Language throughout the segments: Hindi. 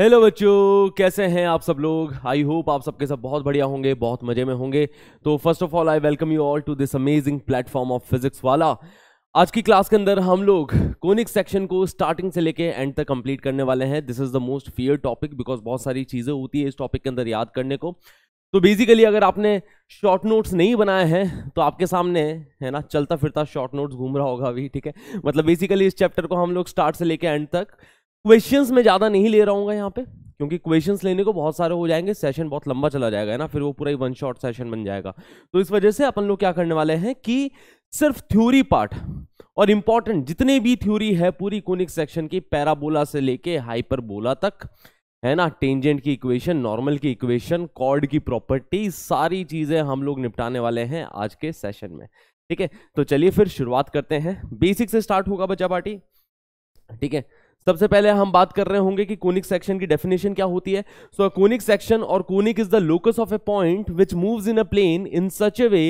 हेलो बच्चों कैसे हैं आप सब लोग आई होप आप सबके सब बहुत बढ़िया होंगे बहुत मजे में होंगे तो first of all I welcome you all to this amazing platform of physics वाला आज की क्लास के अंदर हम लोग कोनिक सेक्शन को स्टार्टिंग से लेके एंड तक कंप्लीट करने वाले हैं this is the most fear topic because बहुत सारी चीज़ें होती है इस टॉपिक के अंदर याद करने को तो बेसिकली अगर आपने शॉर्ट नोट्स नहीं बनाए हैं तो आपके सामने है ना चलता फिरता शॉर्ट नोट्स घूम रहा होगा अभी ठीक है मतलब बेसिकली इस चैप्टर को हम लोग स्टार्ट से लेके एंड तक क्वेश्चंस में ज़्यादा नहीं ले रहा हूँ यहाँ पे क्योंकि क्वेश्चंस लेने को बहुत सारे हो जाएंगे सेशन बहुत लंबा चला जाएगा है ना फिर वो पूरा ही वन शॉट सेशन बन जाएगा तो इस वजह से अपन लोग क्या करने वाले हैं कि सिर्फ थ्योरी पार्ट और इंपॉर्टेंट जितने भी थ्योरी है पूरी कोनिक सेक्शन की पैराबोला से लेके हाइपरबोला तक है ना टेंजेंट की इक्वेशन नॉर्मल की इक्वेशन कॉर्ड की प्रॉपर्टी सारी चीज़ें हम लोग निपटाने वाले हैं आज के सेशन में ठीक है तो चलिए फिर शुरुआत करते हैं बेसिक से स्टार्ट होगा बच्चा पार्टी ठीक है सबसे पहले हम बात कर रहे होंगे कि कोनिक सेक्शन की डेफिनेशन क्या होती है सो कोनिक सेक्शन और conic is the locus of a point which moves in a plane in such a way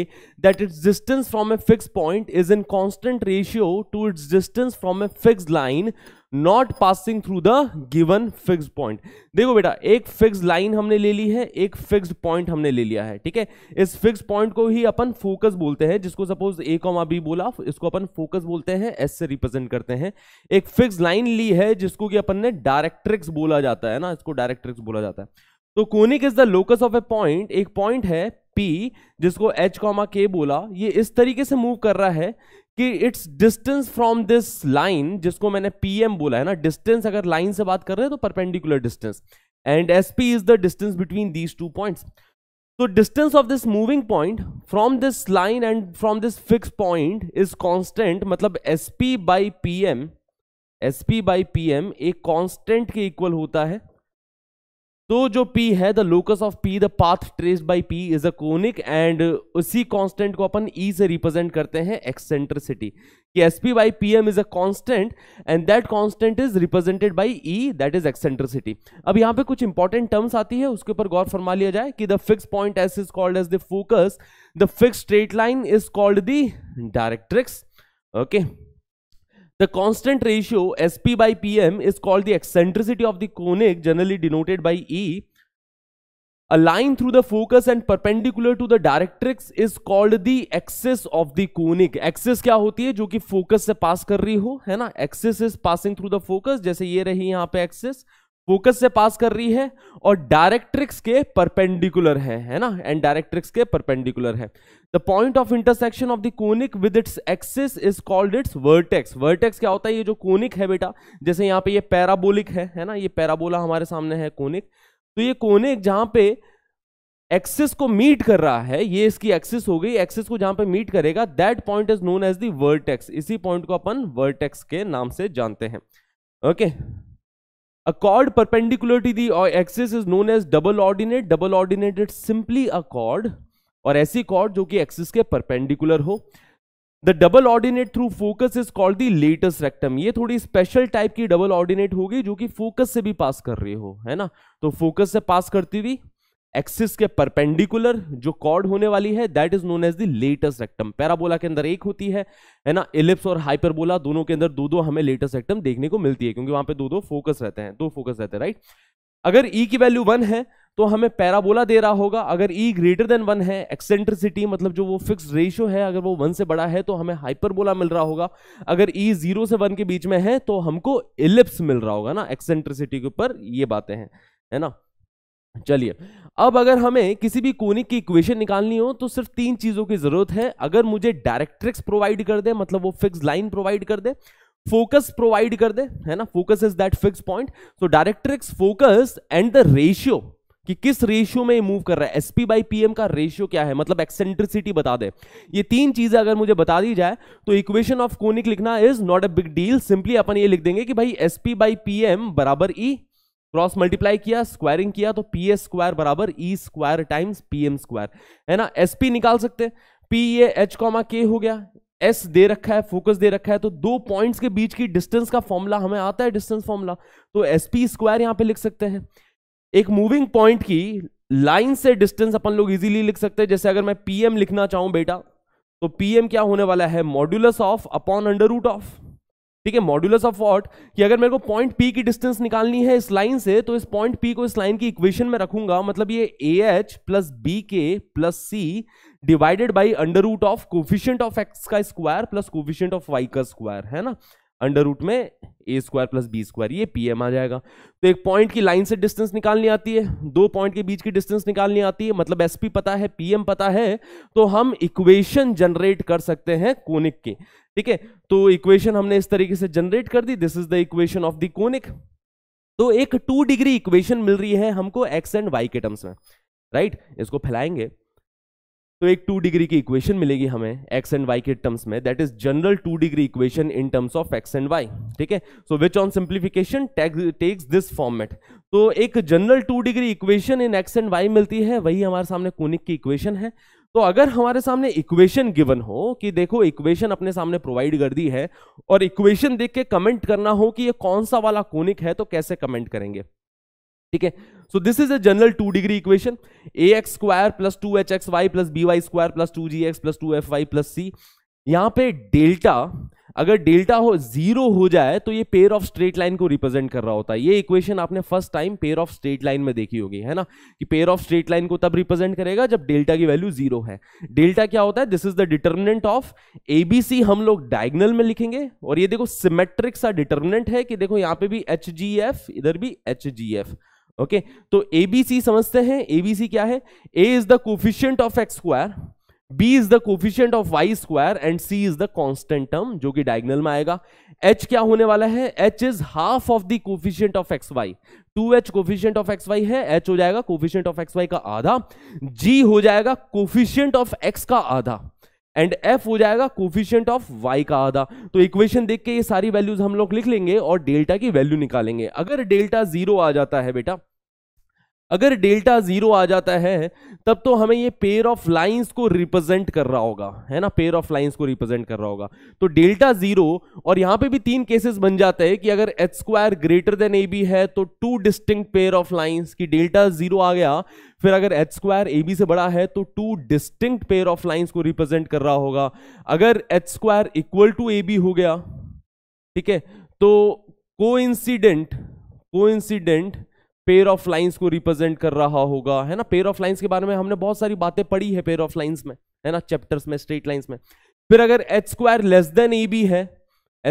that its distance from a fix point is in constant ratio to its distance from a fix line not passing through the given fix point देखो बेटा एक फिक्स लाइन हमने ले ली है एक फिक्स पॉइंट हमने ले लिया है ठीक है इस फिक्स पॉइंट को ही अपन फोकस बोलते हैं जिसको सपोज ए कॉमा बी बोला इसको अपन फोकस बोलते हैं एस से रिप्रेजेंट करते हैं एक फिक्स लाइन ली है जिसको कि अपन ने डायरेक्ट्रिक्स बोला जाता है ना इसको डायरेक्ट्रिक्स बोला जाता है तो conic is the locus of a point एक पॉइंट है P, जिसको H, K बोला ये इस तरीके से मूव कर रहा है कि its distance from this line जिसको मैंने पीएम बोला है ना डिस्टेंस अगर लाइन से बात कर रहे हैं तो perpendicular distance and S P is the distance between these two point तो distance of this moving point from this line and from this fix point is constant मतलब S P by P M S P by P M एक कॉन्स्टेंट के इक्वल होता है तो जो P है the locus of P the path traced by P is a conic and उसी कांस्टेंट को अपन E से रिप्रेजेंट करते हैं एक्सेंट्रिसिटी कि S P by P M is a constant and that constant is represented by E that is eccentricity अब यहाँ पे कुछ इंपॉर्टेंट टर्म्स आती है उसके ऊपर गौर फरमा लिया जाए कि the fix point S is called as the focus the fix straight line is called the directrix okay okay. The constant ratio SP by PM is called the eccentricity of the conic generally denoted by E. A line through the focus and perpendicular to the directrix is called the axis of the conic. Axis क्या होती है जो कि focus से pass कर रही हो है ना Axis is passing through the focus, जैसे ये रही यहाँ पे axis. फोकस से पास कर रही है और डायरेक्ट्रिक्स के परपेंडिकुलर है है ना एंड डायरेक्ट्रिक्स के परपेंडिकुलर है the point of intersection of the conic with its axis is called its vertex vertex क्या होता है ये जो कोनिक है बेटा जैसे यहाँ पे ये पैराबोलिक है है ना ये पैराबोला हमारे सामने है कोनिक तो ये कोनिक जहाँ पे एक्सिस को मीट कर रहा है ये इसकी एक्सिस हो गई एक्सिस को जहां पे मीट करेगा that point is known as vertex इसी पॉइंट को अपन वर्टेक्स के नाम से जानते हैं okay okay? A chord perpendicular to the uh, axis is known as double ordinate. Double ordinate is simply a chord और ऐसी कॉर्ड जो कि एक्सिस के परपेंडिकुलर हो the double ordinate through focus is called the latus rectum ये थोड़ी स्पेशल टाइप की डबल ऑर्डिनेट होगी जो कि फोकस से भी पास कर रही हो है ना तो फोकस से पास करती हुई एक्सिस के परपेंडिकुलर जो कॉर्ड होने वाली है that is known as the latus rectum parabola के अंदर एक होती है है ना इलिप्स और हाइपरबोला दोनों के अंदर दो दो हमें लेटेस्ट रेक्टम देखने को मिलती है क्योंकि वहां पे दो दो फोकस रहते हैं दो फोकस रहते हैं राइट अगर ई e की वैल्यू वन है तो हमें पैराबोला दे रहा होगा अगर ई ग्रेटर देन वन है एक्सेंट्रिसिटी मतलब जो वो फिक्स रेशियो है अगर वो वन से बड़ा है तो हमें हाइपरबोला मिल रहा होगा अगर ई e जीरो से वन के बीच में है तो हमको इलिप्स मिल रहा होगा ना एक्सेंट्रिसिटी के ऊपर ये बातें हैं है ना चलिए अब अगर हमें किसी भी कोनिक की इक्वेशन निकालनी हो तो सिर्फ तीन चीजों की जरूरत है अगर मुझे डायरेक्ट्रिक्स प्रोवाइड कर दे मतलब वो फिक्स लाइन प्रोवाइड कर दे फोकस प्रोवाइड कर दे है ना focus is that fix point so directrix focus and the ratio कि किस रेशियो में मूव कर रहा है एसपी बाई पीएम का रेशियो क्या है मतलब एक्सेंट्रिसिटी बता दे ये तीन चीजें अगर मुझे बता दी जाए तो इक्वेशन ऑफ कोनिक लिखना is not a big deal simply अपन ये लिख देंगे कि भाई एसपी बाई पीएम बराबर ई e क्रॉस मल्टीप्लाई किया स्क्वायरिंग किया तो पी ए स्क्वायर बराबर E square times P M square है ना एस पी निकाल सकते पी ए एच कॉमा के हो गया एस दे रखा है फोकस दे रखा है तो दो पॉइंट्स के बीच की डिस्टेंस का फॉर्मूला हमें आता है डिस्टेंस फॉर्मूला तो एस पी स्क्वायर यहां पे लिख सकते हैं एक मूविंग पॉइंट की लाइन से डिस्टेंस अपन लोग इजीली लिख सकते हैं जैसे अगर मैं पीएम लिखना चाहूं बेटा तो पीएम क्या होने वाला है modulus of upon under root of ठीक है मॉड्यूलस ऑफ वॉट कि अगर मेरे को पॉइंट पी की डिस्टेंस निकालनी है इस लाइन से तो इस पॉइंट पी को इस लाइन की इक्वेशन में रखूंगा मतलब ये A H plus B K plus C divided by under root of coefficient of X का square plus coefficient of Y का स्क्वायर है ना अंडर रूट में A square plus B square ये पी एम आ जाएगा तो एक पॉइंट की लाइन से डिस्टेंस निकालनी आती है दो पॉइंट के बीच की डिस्टेंस निकालनी आती है मतलब एस पी पता है पी एम पता है तो हम इक्वेशन जनरेट कर सकते हैं कोनिक के ठीक है तो इक्वेशन हमने इस तरीके से जनरेट कर दी this is the equation of the conic तो एक टू डिग्री इक्वेशन मिल रही है हमको एक्स एंड वाई के टर्म्स में राइट इसको फैलाएंगे तो एक टू डिग्री की इक्वेशन मिलेगी हमें एक्स एंड वाई के टर्म्स में that is general two degree equation in terms of X and Y ठीक है so which on simplification takes this format तो एक general two degree equation in X and Y मिलती है वही हमारे सामने कूनिक की इक्वेशन है तो अगर हमारे सामने इक्वेशन गिवन हो कि देखो इक्वेशन अपने सामने प्रोवाइड कर दी है और इक्वेशन देख के कमेंट करना हो कि ये कौन सा वाला कोनिक है तो कैसे कमेंट करेंगे ठीक है so this is a general two degree equation A x square plus two H X Y plus B Y square plus two G X plus two F Y plus C यहां पर डेल्टा अगर डेल्टा हो जीरो हो जाए तो ये पेयर ऑफ स्ट्रेट लाइन को रिप्रेजेंट कर रहा होता है ये इक्वेशन आपने first time pair of straight line में देखी होगी है ना कि पेयर ऑफ स्ट्रेट लाइन को तब रिप्रेजेंट करेगा जब डेल्टा की वैल्यू जीरो है डेल्टा क्या होता है this is the determinant of ABC हम लोग डायगनल में लिखेंगे और ये देखो सिमेट्रिक सा डिटर्मिनेंट है कि देखो यहां पर भी एच इधर भी एच ओके तो ए बी सी समझते हैं ए बी सी क्या है A is the coefficient of x square B is the coefficient of Y square and C is the constant term जो कि डायगनल में आएगा एच क्या होने वाला है H is half of the coefficient of x Y two H coefficient of x Y है एच हो जाएगा कोफिशियंट ऑफ एक्स वाई का आधा जी हो जाएगा कोफिशियंट ऑफ एक्स का आधा एंड एफ हो जाएगा कोफिशियंट ऑफ वाई का आधा तो इक्वेशन देख के ये सारी वैल्यूज हम लोग लिख लेंगे और डेल्टा की वैल्यू निकालेंगे अगर डेल्टा जीरो आ जाता है बेटा अगर डेल्टा जीरो आ जाता है तब तो हमें ये पेयर ऑफ लाइंस को रिप्रेजेंट कर रहा होगा है ना पेयर ऑफ लाइंस को रिप्रेजेंट कर रहा होगा तो डेल्टा जीरो और यहां पे भी तीन केसेस बन जाते हैं कि अगर एच स्क्वायर ग्रेटर देन ए बी है तो two distinct pair of lines की डेल्टा जीरो आ गया फिर अगर एच स्क्वायर ए बी से बड़ा है तो two distinct pair of lines को रिप्रेजेंट कर रहा होगा अगर H square equal to A B हो गया ठीक है तो coincident coincident pair of lines को रिप्रेजेंट कर रहा होगा है ना पेयर ऑफ लाइंस के बारे में हमने बहुत सारी बातें पढ़ी है पेयर ऑफ लाइंस में है ना चैप्टर्स में स्ट्रेट लाइंस में फिर अगर एच स्क्वायर लेस देन ए बी है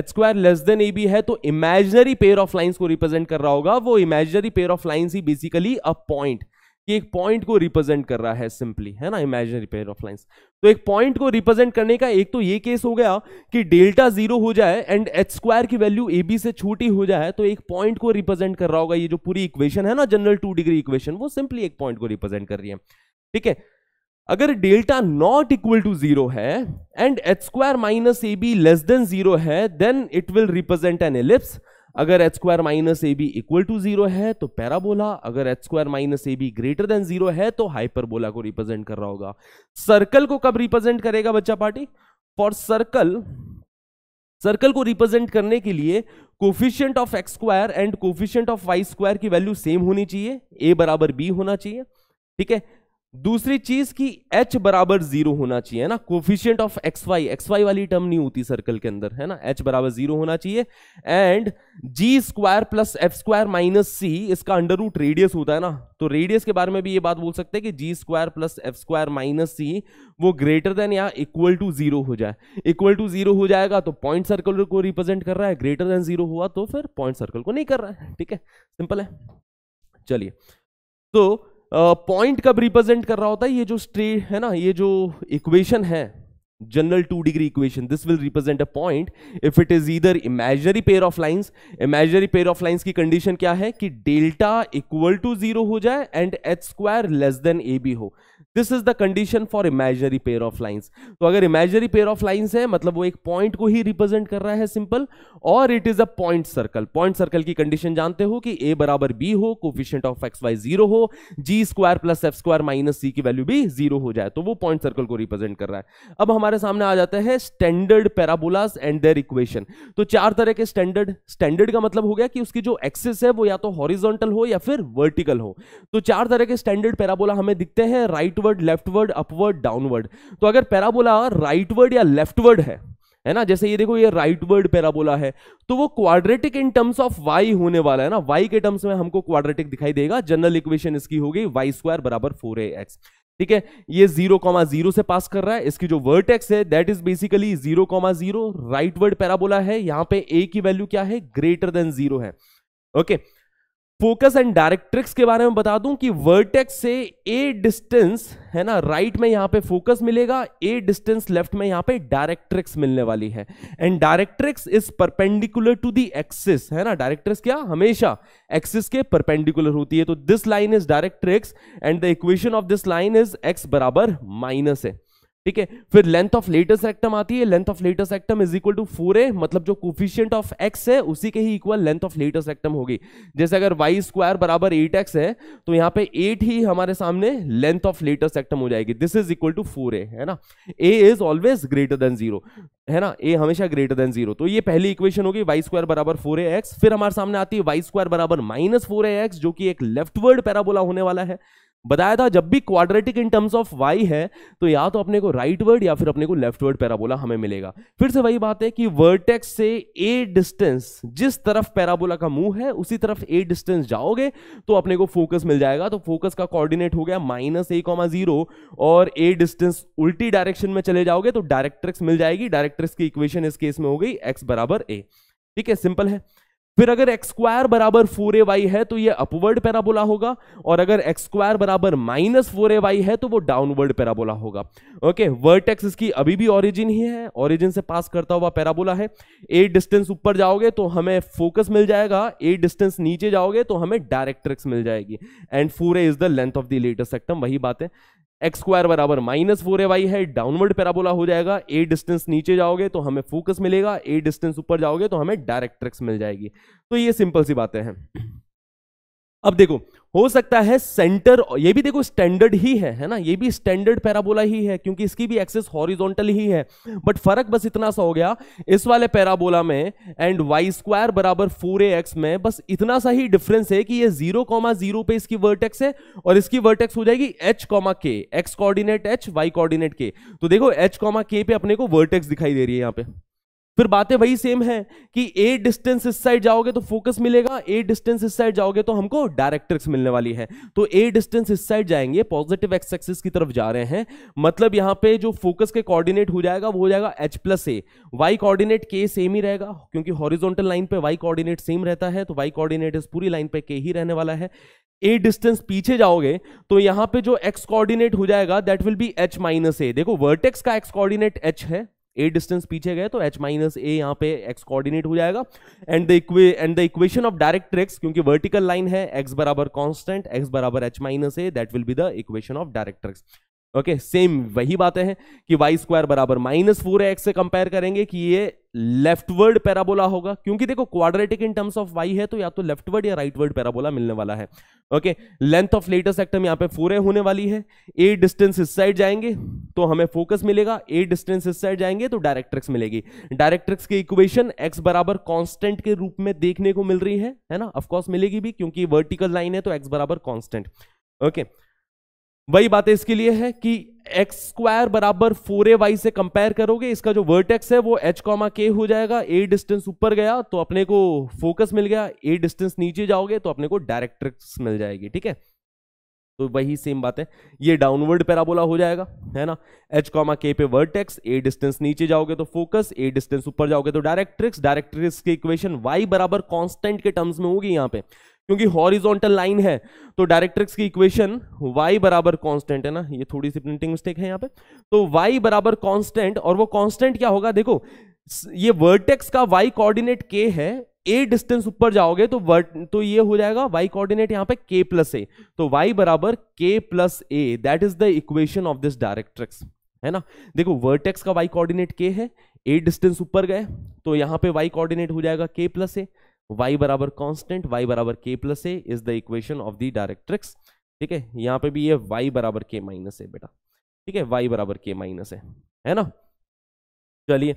एच स्क्वायर लेस देन ए बी है तो इमेजनरी पेयर ऑफ लाइंस को रिप्रेजेंट कर रहा होगा वो इमेजिनरी पेयर ऑफ लाइंस ही बेसिकली अ पॉइंट कि एक पॉइंट को रिप्रेजेंट कर रहा है सिंपली है ना इमेजिनरी पेयर ऑफ लाइंस तो एक पॉइंट को रिप्रेजेंट करने का एक तो ये केस हो गया कि डेल्टा जीरो हो जाए एंड एच स्क्वायर की वैल्यू ए बी से छोटी हो जाए तो एक पॉइंट को रिप्रेजेंट कर रहा होगा ये जो पूरी इक्वेशन है ना जनरल टू डिग्री इक्वेशन वो सिंपली एक पॉइंट को रिप्रेजेंट कर रही है ठीक है अगर delta not equal to zero है and H square minus A B less than zero है then it will represent an ellipse अगर H square minus A B equal to zero है तो पैराबोला अगर H square minus A B greater than zero है तो हाइपरबोला को रिप्रेजेंट कर रहा होगा सर्कल को कब रिप्रेजेंट करेगा बच्चा पार्टी फॉर सर्कल सर्कल को रिप्रेजेंट करने के लिए coefficient of x square and coefficient of Y square की वैल्यू सेम होनी चाहिए ए बराबर बी होना चाहिए ठीक है दूसरी चीज की h बराबर जीरो होना चाहिए ना coefficient of x y x y वाली टर्म नहीं होती सर्कल के अंदर है ना h बराबर जीरो होना चाहिए and g square plus f square minus c इसका अंडर रूट रेडियस होता है ना तो रेडियस के बारे में भी ये बात बोल सकते हैं कि g square plus f square minus c वो ग्रेटर देन या इक्वल टू जीरो हो जाए इक्वल टू जीरो हो जाएगा तो पॉइंट सर्कल को रिप्रेजेंट कर रहा है ग्रेटर देन जीरो हुआ तो फिर पॉइंट सर्कल को नहीं कर रहा है ठीक है सिंपल है चलिए तो पॉइंट कब रिप्रेजेंट कर रहा होता है ये जो स्ट्रेट है ना ये जो इक्वेशन है general two degree equation this will represent a point if it is इधर imaginary pair of lines imaginary pair of lines की कंडीशन क्या है कि डेल्टा इक्वल टू जीरो हो जाए and H square less than A B हो this is the condition for imagery pair of lines तो अगर इमेजरी पेयर ऑफ लाइन्स है मतलब वो एक पॉइंट को ही रिप्रेजेंट कर रहा है सिंपल और it is a point circle point circle की कंडीशन जानते हो कि ए बराबर बी हो coefficient of x y zero हो g square plus f square minus c की वैल्यू भी जीरो हो जाए तो वो पॉइंट सर्कल को रिप्रेजेंट कर रहा है अब हमारे सामने आ जाता है standard parabolas and their equation तो चार तरह के स्टैंडर्ड स्टैंडर्ड का मतलब हो गया कि उसकी जो एक्सिस है वो या तो हॉरिजॉन्टल हो या फिर वर्टिकल हो तो चार तरह के स्टैंडर्ड पैराबोला हमें दिखते हैं right rightward leftward upward downward तो अगर पैराबोला राइटवर्ड या लेफ्टवर्ड है है ना जैसे ये देखो ये राइटवर्ड पैराबोला है तो वो quadratic in terms of y होने वाला है ना वाई के टर्म्स में हमको क्वाड्रेटिक दिखाई देगा जनरल इक्वेशन इसकी हो गई वाई स्क्वायर बराबर फोर ए एक्स ठीक है ये जीरो कॉमा जीरो से पास कर रहा है इसकी जो वर्टेक्स है that is basically zero comma zero rightward parabola है यहां पे ए की वैल्यू क्या है ग्रेटर देन जीरो है okay okay. Focus and directrix के बारे में बता दूं कि वर्टेक्स से ए डिस्टेंस है ना राइट में यहां पे फोकस मिलेगा ए डिस्टेंस लेफ्ट में यहां पे डायरेक्ट्रिक्स मिलने वाली है and directrix is perpendicular to the axis है ना डायरेक्ट्रिक्स क्या हमेशा एक्सिस के परपेंडिकुलर होती है तो this line is directrix and the equation of this line is x बराबर माइनस है ठीक है फिर लेंथ ऑफ लेटेस्ट रेक्टम आती है length of latus rectum is equal to four a मतलब जो कोफिशियंट ऑफ एक्स है उसी के ही equal length of latus rectum होगी जैसे अगर वाई स्क्वायर बराबर एट एक्स है तो यहाँ पे एट ही हमारे सामने लेंथ ऑफ लेटेस्ट रेक्टम हो जाएगी this is equal to four a है ना a is always greater than zero है ना ए हमेशा ग्रेटर देन जीरो तो ये पहली इक्वेशन होगी वाई स्क्वायर बराबर फोर ए एक्स फिर हमारे सामने आती है वाई स्क्वायर बराबर माइनस फोर ए एक्स जो कि एक लेफ्टवर्ड पैराबोला होने वाला है बताया था जब भी quadratic in terms of y है तो या तो अपने को राइट right वर्ड या फिर अपने को लेफ्ट वर्ड पैराबोला हमें मिलेगा फिर से वही बात है कि वर्टेक्स से ए डिस्टेंस जिस तरफ पैराबोला का मुंह है उसी तरफ ए डिस्टेंस जाओगे तो अपने को फोकस मिल जाएगा तो फोकस का कोऑर्डिनेट हो गया माइनस ए कॉमा जीरो और ए डिस्टेंस उल्टी डायरेक्शन में चले जाओगे तो डायरेक्ट्रिक्स मिल जाएगी डायरेक्ट्रिक्स की इक्वेशन इस केस में हो गई एक्स बराबर ठीक है सिंपल है फिर अगर एक्स स्क्वायर बराबर फोर ए वाई है तो ये अपवर्ड पैराबोला होगा और अगर एक्स स्क्वायर बराबर माइनस फोर ए वाई है तो वो डाउनवर्ड पैराबोला होगा ओके वर्टेक्स इसकी अभी भी ओरिजिन ही है ऑरिजिन से पास करता हुआ पैराबोला है ए डिस्टेंस ऊपर जाओगे तो हमें फोकस मिल जाएगा ए डिस्टेंस नीचे जाओगे तो हमें डायरेक्ट्रिक्स मिल जाएगी and four a is the length of the latus rectum वही बात है एक्स स्क्वायर बराबर माइनस फोर ए वाई है डाउनवर्ड पैराबोला हो जाएगा ए डिस्टेंस नीचे जाओगे तो हमें फोकस मिलेगा ए डिस्टेंस ऊपर जाओगे तो हमें डायरेक्ट्रिक्स मिल जाएगी तो ये सिंपल सी बातें हैं अब देखो हो सकता है सेंटर ये भी देखो स्टैंडर्ड ही है है ना ये भी स्टैंडर्ड पैराबोला ही है क्योंकि इसकी भी एक्सेस हॉरिजॉन्टल ही है बट फर्क बस इतना सा हो गया इस वाले पैराबोला में एंड वाई स्क्वायर बराबर फोर ए एक्स में बस इतना सा ही डिफरेंस है कि ये जीरो कॉमा जीरो पे इसकी वर्टेक्स है और इसकी वर्टेक्स हो जाएगी h comma k x coordinate h y coordinate k तो देखो एच कॉमा के पे अपने को वर्टेक्स दिखाई दे रही है यहां पे फिर बातें वही सेम है कि ए डिस्टेंस इस साइड जाओगे तो फोकस मिलेगा ए डिस्टेंस इस साइड जाओगे तो हमको डायरेक्ट्रिक्स मिलने वाली है तो ए डिस्टेंस इस साइड जाएंगे पॉजिटिव एक्स एक्सिस की तरफ जा रहे हैं मतलब यहां पे जो फोकस के कोऑर्डिनेट हो जाएगा वो हो जाएगा h plus a y coordinate k same ही रहेगा क्योंकि हॉरिजोंटल लाइन पे वाई कॉर्डिनेट सेम रहता है तो वाई कॉर्डिनेट इस पूरी लाइन पे के ही रहने वाला है ए डिस्टेंस पीछे जाओगे तो यहां पे जो एक्स कोऑर्डिनेट हो जाएगा that will be h minus a देखो वर्टेक्स का एक्स कोऑर्डिनेट एच है ए डिस्टेंस पीछे गए तो एच माइनस ए यहाँ पे एक्स कोऑर्डिनेट हो जाएगा and the and the equation of directrix क्योंकि वर्टिकल लाइन है एक्स बराबर कॉन्स्टेंट एक्स बराबर h minus a that will be the equation of directrix okay okay, same वही बातें हैं कि वाई स्क्वायर बराबर माइनस फोर एक्स से कंपेयर करेंगे कि ये लेफ्टवर्ड पैराबोला होगा क्योंकि देखो quadratic in terms of y है तो या तो लेफ्टवर्ड या राइटवर्ड पैराबोला मिलने वाला है okay length of latus rectum यहां पे फोर ए होने वाली है ए डिस्टेंस इस साइड जाएंगे तो हमें फोकस मिलेगा ए डिस्टेंस इस साइड जाएंगे तो डायरेक्ट्रिक्स मिलेगी डायरेक्ट्रिक्स की इक्वेशन एक्स बराबर कॉन्स्टेंट के रूप में देखने को मिल रही है है ना ऑफकोर्स मिलेगी भी क्योंकि वर्टिकल लाइन है तो एक्स बराबर कॉन्स्टेंट ओके okay. वही बात इसके लिए है कि एक्स स्क्वायर बराबर फोर ए वाई से कंपेयर करोगे इसका जो वर्टेक्स है वो एच कॉमा के हो जाएगा ए डिस्टेंस ऊपर गया तो अपने को फोकस मिल गया ए डिस्टेंस नीचे जाओगे तो अपने को डायरेक्ट्रिक्स मिल जाएगी ठीक है तो वही सेम बात है ये डाउनवर्ड पैराबोला हो जाएगा है ना एच कॉमा के पे वर्टेक्स ए डिस्टेंस नीचे जाओगे तो फोकस ए डिस्टेंस ऊपर जाओगे तो डायरेक्ट्रिक्स डायरेक्ट्रिक्स की इक्वेशन वाई बराबर कॉन्स्टेंट के टर्म्स में होगी यहाँ पे क्योंकि हॉरिजॉन्टल लाइन है तो डायरेक्ट्रिक्स की इक्वेशन y बराबर कांस्टेंट है ना ये थोड़ी सी प्रिंटिंग मिस्टेक है यहाँ पे तो y बराबर कांस्टेंट और वो कांस्टेंट क्या होगा देखो ये वर्टेक्स का y कोऑर्डिनेट k है ए डिस्टेंस ऊपर जाओगे तो वर्ट तो ये हो जाएगा वाई कोऑर्डिनेट यहाँ पे के प्लस ए तो वाई बराबर k plus a that is the equation of this directrix है ना देखो वर्टेक्स का वाई कोऑर्डिनेट के है ए डिस्टेंस ऊपर गए तो यहाँ पे वाई कोऑर्डिनेट हो जाएगा के प्लस ए y बराबर कॉन्स्टेंट y बराबर k plus a is the equation of the directrix ठीक है यहाँ पे भी ये वाई बराबर के माइनस है बेटा ठीक है वाई बराबर के माइनस है है ना चलिए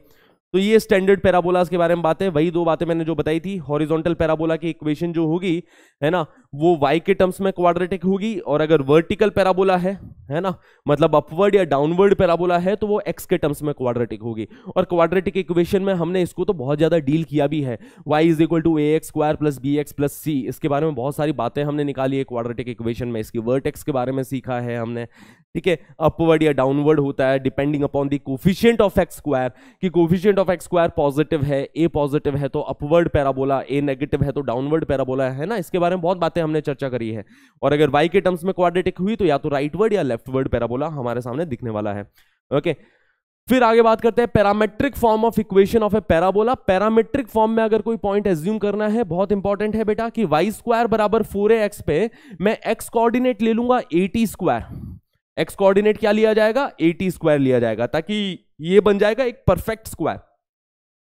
तो ये स्टैंडर्ड पैराबोलास के बारे में बात है वही दो बातें मैंने जो बताई थी हॉरिजॉन्टल पैराबोला की इक्वेशन जो होगी है ना वो y के टर्म्स में क्वाड्रेटिक होगी और अगर वर्टिकल पैराबोला है है ना मतलब अपवर्ड या डाउनवर्ड पैराबोला है तो वो x के टर्म्स में क्वाड्रेटिक होगी और क्वाड्रेटिक इक्वेशन में हमने इसको तो बहुत ज़्यादा डील किया भी है y is equal to A x square plus b x plus c इसके बारे में बहुत सारी बातें हमने निकाली है क्वाड्रेटिक इक्वेशन में इसकी एक्स के बारे में सीखा है हमने ठीक है अपवर्ड या डाउनवर्ड होता है depending upon the coefficient of x square कि coefficient of x square positive है ए पॉजिटिव है तो अपवर्ड पैराबोला ए नेगेटिव है तो डाउनवर्ड पैराबोला है ना इसके बारे में बहुत बातें बातें हमने चर्चा करी है और अगर वाई के टर्म्स में क्वाड्रेटिक हुई तो या तो राइट वर्ड या लेफ्ट वर्ड पैराबोला हमारे सामने दिखने वाला है ओके फिर आगे बात करते हैं parametric form of equation of a parabola parametric form में अगर कोई पॉइंट एज्यूम करना है बहुत इंपॉर्टेंट है बेटा कि वाई स्क्वायर बराबर फोर एक्स पे मैं एक्स कोऑर्डिनेट ले लूंगा एटी स्क्वायर एक्स कोऑर्डिनेट क्या लिया जाएगा एटी स्क्वायर लिया जाएगा ताकि ये बन जाएगा एक परफेक्ट स्क्वायर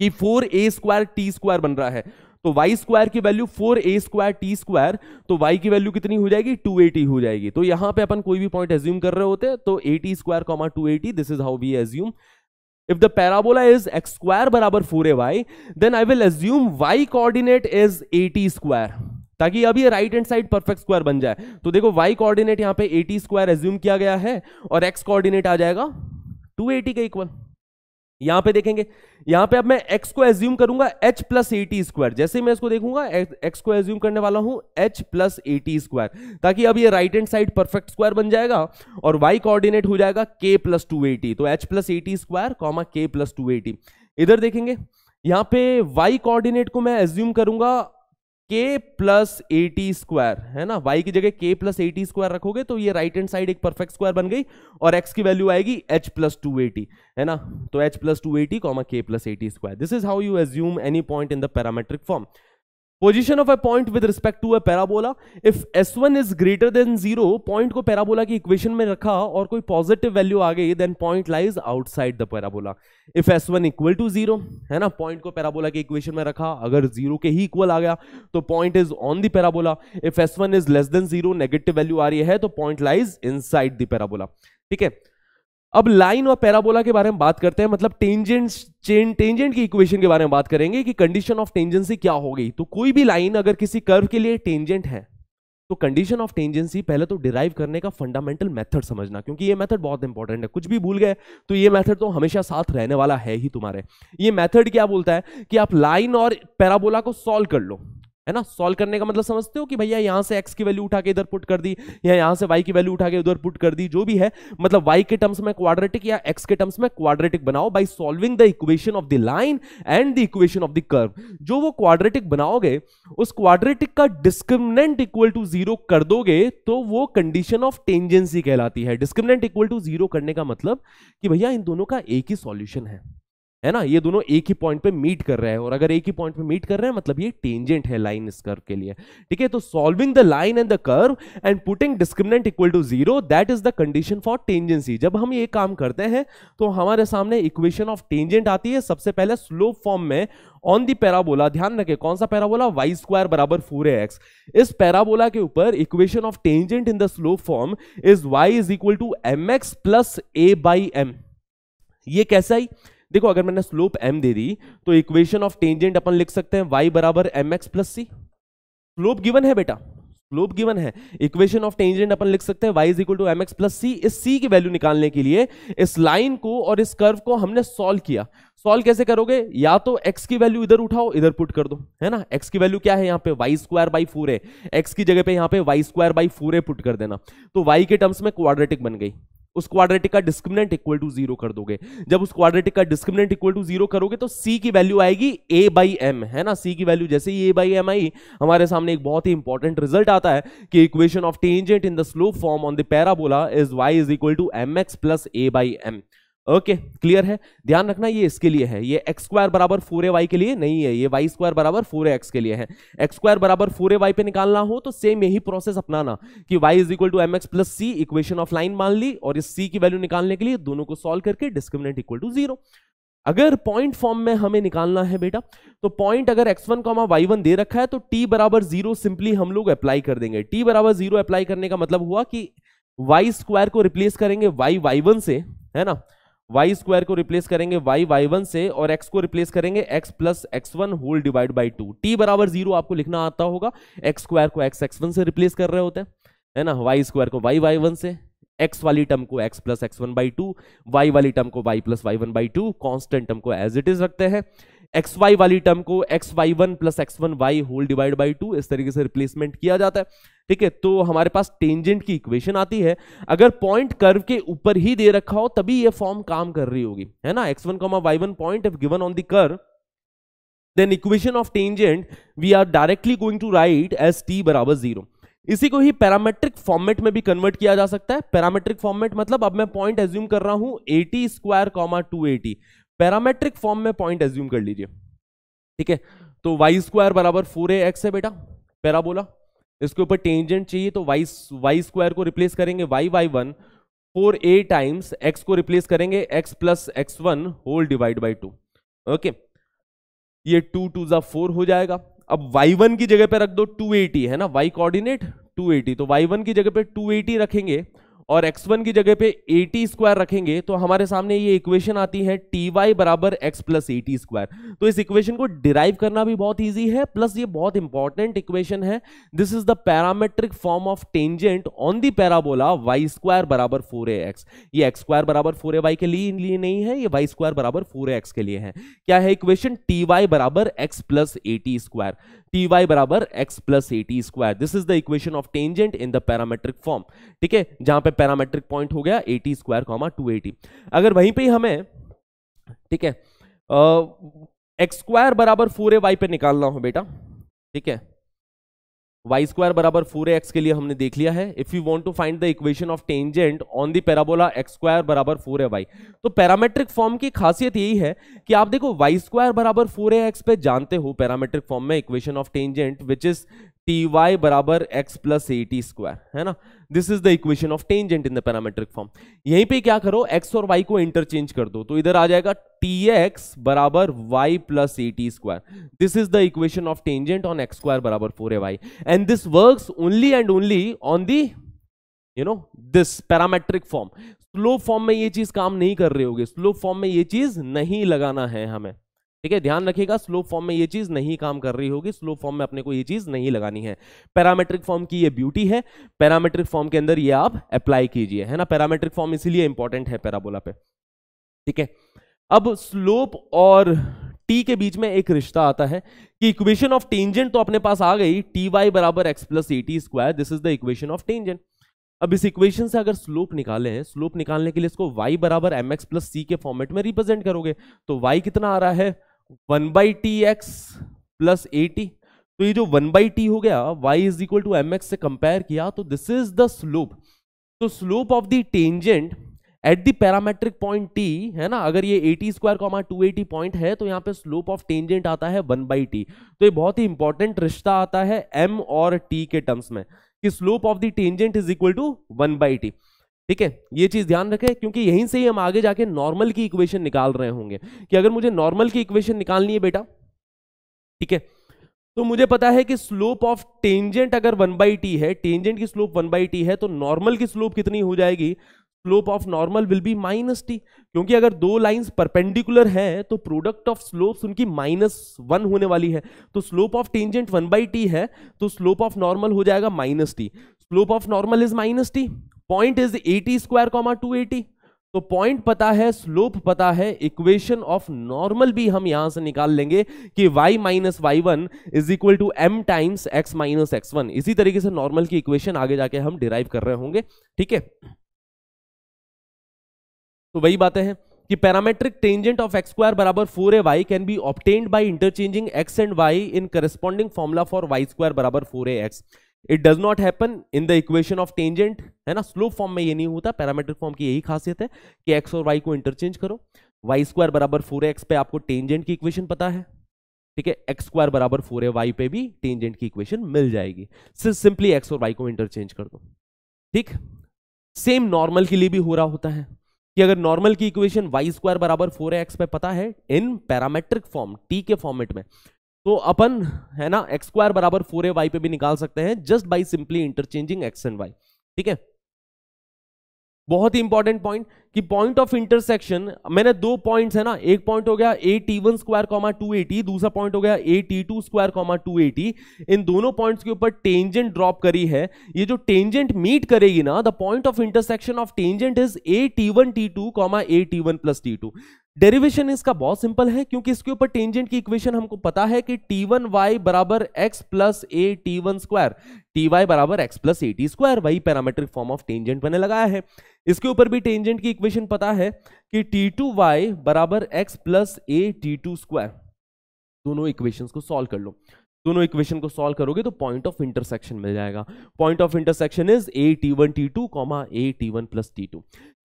कि four a square t square बन रहा है तो वाई स्क्वायर की value four a square t square तो वाई की वैल्यू कितनी हो जाएगी टू एटी हो जाएगी तो यहां पे अपन कोई भी पॉइंट एज्यूम कर रहे होते तो a t square comma two a t this is how we assume if the parabola is x square बराबर four a 4ay then i will assume y is a t square ताकि अभी ये right hand side perfect square बन जाए तो देखो y कोऑर्डिनेट यहां पे ए टी स्क्वायर एज्यूम किया गया है और x कोऑर्डिनेट आ जाएगा 280 के इक्वल यहां पे देखेंगे यहां पे अब मैं x को एज्यूम करूंगा h प्लस एटी स्क्वायर जैसे मैं इसको देखूंगा x को एज्यूम करने वाला हूं h प्लस एटी स्क्वायर ताकि अब ये right hand side perfect square बन जाएगा और y कोऑर्डिनेट हो जाएगा k प्लस टू एटी तो h plus a t square comma k plus two a t इधर देखेंगे यहां पे y कोऑर्डिनेट को मैं एज्यूम करूंगा के प्लस एटी स्क्वायर है ना वाई की जगह के प्लस एटी स्क्वायर रखोगे तो ये राइट हैंड साइड एक परफेक्ट स्क्वायर बन गई और एक्स की वैल्यू आएगी एच प्लस टू एटी है ना तो h plus two a t comma k plus a t square this is how you assume any point in the parametric form position of a point with respect to a parabola if s one is greater than zero point को पैराबोला की इक्वेशन में रखा और कोई पॉजिटिव वैल्यू आ गई then point lies outside the parabola if s one equal to zero है ना पॉइंट को पैराबोला की इक्वेशन में रखा अगर जीरो के ही इक्वल आ गया तो point is on the parabola if s one is less than zero negative value आ रही है तो point lies inside the parabola ठीक है अब लाइन और पैराबोला के बारे में बात करते हैं मतलब टेंजेंट चेन टेंजेंट की इक्वेशन के बारे में बात करेंगे कि कंडीशन ऑफ टेंजेंसी क्या हो गई तो कोई भी लाइन अगर किसी कर्व के लिए टेंजेंट है तो कंडीशन ऑफ टेंजेंसी पहले तो डिराइव करने का फंडामेंटल मेथड समझना क्योंकि ये मेथड बहुत इंपॉर्टेंट है कुछ भी भूल गए तो ये मेथड तो हमेशा साथ रहने वाला है ही तुम्हारे ये मेथड क्या बोलता है कि आप लाइन और पैराबोला को सॉल्व कर लो है ना सॉल्व करने का मतलब समझते हो कि भैया यहां से एक्स की वैल्यू उठा के इधर पुट कर दी या यहां से वाई की वैल्यू उठा के उधर पुट कर दी जो भी है मतलब वाई के टर्म्स में क्वाड्रेटिक या एक्स के टर्म्स में क्वाड्रेटिक बनाओ by solving the equation of the line and the equation of the curve जो वो क्वाड्रेटिक बनाओगे उस क्वाड्रेटिक का डिस्क्रिमिनेंट इक्वल टू जीरो कर दोगे तो वो कंडीशन ऑफ टेंजेंसी कहलाती है डिस्क्रिमिनेंट इक्वल टू जीरो करने का मतलब कि भैया इन दोनों का एक ही सॉल्यूशन है है ना ये दोनों एक ही पॉइंट पे मीट कर रहे हैं और अगर एक ही पॉइंट पे मीट कर रहे हैं मतलब ये टेंजेंट है लाइन इस कर्व के लिए ठीक है तो solving the line and the curve and putting discriminant equal to zero that is the condition for tangency जब हम ये काम करते हैं तो हमारे सामने इक्वेशन ऑफ टेंजेंट आती है सबसे पहले स्लोप फॉर्म में ऑन दी पैराबोला ध्यान रखें कौन सा पैराबोला वाई स्क्वायर बराबर फोर एक्स इस पैराबोला के ऊपर equation of tangent in the slope form is Y is equal to m x plus a by m ये कैसा ही देखो अगर मैंने स्लोप एम दे दी तो इक्वेशन ऑफ टेंजेंट अपन लिख सकते हैं वाई बराबर m x plus c slope given है बेटा स्लोप गिवन है इक्वेशन ऑफ टेंजेंट अपन लिख सकते हैं y is equal to m x plus c इस c की वैल्यू निकालने के लिए इस लाइन को और इस कर्व को हमने सॉल्व किया सॉल्व कैसे करोगे या तो x की वैल्यू इधर उठाओ इधर पुट कर दो है ना x की वैल्यू क्या है यहाँ पे वाई स्क्वायर बाई फोर है एक्स की जगह पे यहाँ पे वाई स्क्वायर बाई फोर है पुट कर देना तो y के टर्म्स में क्वाड्रेटिक बन गई उस क्वाड्रेटिक का डिस्क्रिमिनेंट इक्वल टू जीरो कर दोगे जब उस क्वाड्रेटिक का डिस्क्रिमिनेंट इक्वल टू जीरो करोगे तो सी की वैल्यू आएगी ए बाई एम है ना सी की वैल्यू जैसे ही ए बाई एम आई हमारे सामने एक बहुत ही इंपॉर्टेंट रिजल्ट आता है कि equation of tangent in the slope form on the parabola is Y is equal to m x plus a by m okay clear है ध्यान रखना ये इसके लिए है ये एक्स स्क्वायर बराबर फोर ए वाई के लिए नहीं है ये वाई स्क्वायर बराबर फोर एक्स के लिए है एक्स स्क्वायर बराबर फोर ए वाई पे निकालना हो तो सेम यही प्रोसेस अपनाना कि Y is equal to m x plus c equation of line मान ली और इस सी की वैल्यू निकालने के लिए दोनों को सॉल्व करके डिस्क्रिमिनेंट इक्वल टू जीरो अगर पॉइंट फॉर्म में हमें निकालना है बेटा तो पॉइंट अगर x one comma Y one दे रखा है तो टी बराबर जीरो सिंपली हम लोग अप्लाई कर देंगे टी बराबर जीरो अप्लाई करने का मतलब हुआ कि वाई स्क्वायर को रिप्लेस करेंगे वाई वाई वन से है ना वाई स्क्वायर को रिप्लेस करेंगे वाई वाई वन से और एक्स को रिप्लेस करेंगे x plus x one whole divide by two t बराबर जीरो आपको लिखना आता होगा एक्स स्क्वायर को एक्स एक्स वन से रिप्लेस कर रहे होते हैं है ना वाई स्क्वायर को वाई वाई वन से एक्स वाली टर्म को x plus x one by two y वाली टर्म को y plus y one by two constant term को एज इट इज रखते हैं एक्स वाई वाली टर्म को x y one plus x one y whole divide by two इस तरीके से रिप्लेसमेंट किया जाता है ठीक है तो हमारे पास टेंजेंट की इक्वेशन आती है अगर पॉइंट कर्व के ऊपर ही दे रखा हो तभी ये फॉर्म काम कर रही होगी है ना x one comma Y one point if given on the curve then equation of tangent we are directly going to write as t बराबर जीरो इसी को ही पैरामेट्रिक फॉर्मेट में भी कन्वर्ट किया जा सकता है पैरामेट्रिक फॉर्मेट मतलब अब मैं पॉइंट एज्यूम कर रहा हूं a t square comma two a t parametric form में पॉइंट एज्यूम कर लीजिए ठीक है तो वाई स्क्वायर बराबर फोर ए एक्स है बेटा पैराबोला इसके ऊपर टेंजेंट चाहिए तो वाई वाई स्क्वायर को रिप्लेस करेंगे y y one four a times x को रिप्लेस करेंगे x plus x one whole divide by two okay ये टू टू जा फोर हो जाएगा अब वाई वन की जगह पे रख दो टू एटी है ना वाई कोऑर्डिनेट टू एटी तो वाई वन की जगह पे टू एटी रखेंगे और x1 की जगह पे 80 स्क्वायर रखेंगे तो हमारे सामने ये इक्वेशन आती है टी वाई बराबर एक्स प्लस एटी स्क्वायर तो इस इक्वेशन को डिराइव करना भी बहुत इजी है प्लस ये बहुत इंपॉर्टेंट इक्वेशन है this is the parametric form of tangent on the parabola y square बराबर फोर एक्स ये एक्स स्क्वायर बराबर फोर ए वाई के लिए, लिए नहीं है ये वाई स्क्वायर बराबर फोर एक्स के लिए है क्या है इक्वेशन टी वाई बराबर x plus a t square ty बराबर x plus a t square this is the equation of tangent in the parametric form ठीक है जहां पे पैरामेट्रिक पॉइंट हो गया a t square comma two a t अगर वहीं पे हमें ठीक है एक्स स्क्वायर बराबर फोर ए वाई पे निकालना हो बेटा ठीक है वाई स्क्वायर बराबर फोर एक्स के लिए हमने देख लिया है if you want to find the equation of tangent on the parabola x square बराबर फोर ए वाई तो पैरामेट्रिक फॉर्म की खासियत यही है कि आप देखो वाई स्क्वायर बराबर फोर ए एक्स पे जानते हो पैरामेट्रिक फॉर्म में equation of tangent which is t y बराबर x plus a t square है ना this is the equation of tangent in the parametric form यहीं पे क्या करो एक्स और वाई को इंटरचेंज कर दो तो इधर आ जाएगा टी एक्स बराबर y plus a t square this is the equation of tangent on x square बराबर four a y and this work only and only on the you know this parametric form slope form में ये चीज काम नहीं कर रहे होगे स्लो फॉर्म में ये चीज नहीं लगाना है हमें ठीक है ध्यान रखिएगा स्लोप फॉर्म में ये चीज नहीं काम कर रही होगी स्लोप फॉर्म में अपने को ये चीज नहीं लगानी है पैरामेट्रिक फॉर्म की ये ब्यूटी है पैरामेट्रिक फॉर्म के अंदर ये आप अप्लाई कीजिए है ना पैरामेट्रिक फॉर्म इसीलिए इंपॉर्टेंट है पैराबोला पे ठीक है अब स्लोप और टी के बीच में एक रिश्ता आता है कि इक्वेशन ऑफ टेंजेंट तो अपने पास आ गई टी वाई बराबर x plus a t square this is the equation of tangent अब इस इक्वेशन से अगर स्लोप निकाले स्लोप निकालने के लिए इसको y बराबर एम एक्स प्लस सी के फॉर्मेट में रिप्रेजेंट करोगे तो y कितना आ रहा है one by t x plus a t तो ये जो वन बाई टी हो गया y is equal to m x से कंपेयर किया तो दिस इज द स्लोप तो slope of the tangent at the parametric point t है ना अगर ये a t square comma a t point है तो यहाँ पे स्लोप ऑफ टेंजेंट आता है वन बाई टी तो ये बहुत ही इंपॉर्टेंट रिश्ता आता है एम और टी के टर्म्स में कि slope of the tangent is equal to one by t ठीक है ये चीज ध्यान रखें क्योंकि यहीं से ही हम आगे जाके नॉर्मल की इक्वेशन निकाल रहे होंगे कि अगर मुझे नॉर्मल की इक्वेशन निकालनी है बेटा ठीक है तो मुझे पता है कि स्लोप ऑफ टेंजेंट अगर वन बाई टी है टेंजेंट की स्लोप वन बाई टी है तो नॉर्मल की स्लोप कितनी हो जाएगी slope of normal will be minus t क्योंकि अगर दो लाइंस परपेंडिकुलर हैं तो प्रोडक्ट ऑफ स्लोप्स उनकी माइनस वन होने वाली है तो slope of tangent one by t है तो स्लोप ऑफ नॉर्मल हो जाएगा minus t slope of normal is minus T point is a t square comma a t तो पॉइंट पता है स्लोप पता है इक्वेशन ऑफ नॉर्मल भी हम यहां से निकाल लेंगे कि y minus Y one is equal to m times x minus x one इसी तरीके से नॉर्मल की इक्वेशन आगे जाके हम डिराइव कर रहे होंगे ठीक है तो वही बातें हैं कि parametric tangent of x square बराबर four a y can be obtained by interchanging x and y in corresponding formula for y square बराबर four A x it does not happen in the equation of tangent है ना स्लोप फॉर्म में ये नहीं होता पैरामीटर फॉर्म की यही खासियत है कि एक्स और वाई को इंटरचेंज करो वाई स्क्वायर बराबर फोर एक्स पे आपको टेंजेंट की इक्वेशन पता है ठीक है एक्स स्क्वायर बराबर फोर ए वाई पे भी टेंजेंट की इक्वेशन मिल जाएगी सिर्फ सिंपली एक्स और वाई को इंटरचेंज कर दो ठीक सेम नॉर्मल के लिए भी हो रहा होता है कि अगर नॉर्मल की इक्वेशन वाई स्क्वायर बराबर फोर एक्स पे पता है इन पैरामेट्रिक फॉर्म टी के फॉर्मेट में तो अपन है ना एक्स स्क्वायर बराबर फोर ए वाई पे भी निकाल सकते हैं just by simply interchanging x and Y ठीक है बहुत ही इंपॉर्टेंट पॉइंट कि पॉइंट ऑफ इंटरसेक्शन मैंने दो पॉइंट्स है ना एक पॉइंट हो गया a t one square comma two a t दूसरा पॉइंट हो गया a t two square comma two a t इन दोनों पॉइंट्स के ऊपर टेंजेंट ड्रॉप करी है ये जो टेंजेंट मीट करेगी ना the point of intersection of tangent is a t one t two comma a t one plus t two derivation इसका बहुत सिंपल है क्योंकि इसके ऊपर टेंजेंट की इक्वेशन हमको पता है कि टी वन वाई बराबर x plus a t one square t y बराबर x plus a t square वही पैरामेट्रिक फॉर्म ऑफ टेंजेंट मैंने लगाया है इसके ऊपर भी टेंजेंट की इक्वेशन पता है कि टी टू वाई बराबर x plus a t two square दोनों इक्वेशन को सॉल्व कर लो दोनों इक्वेशन को सॉल्व करोगे तो पॉइंट ऑफ इंटरसेक्शन मिल जाएगा point of intersection is a t one t two comma a t one plus t two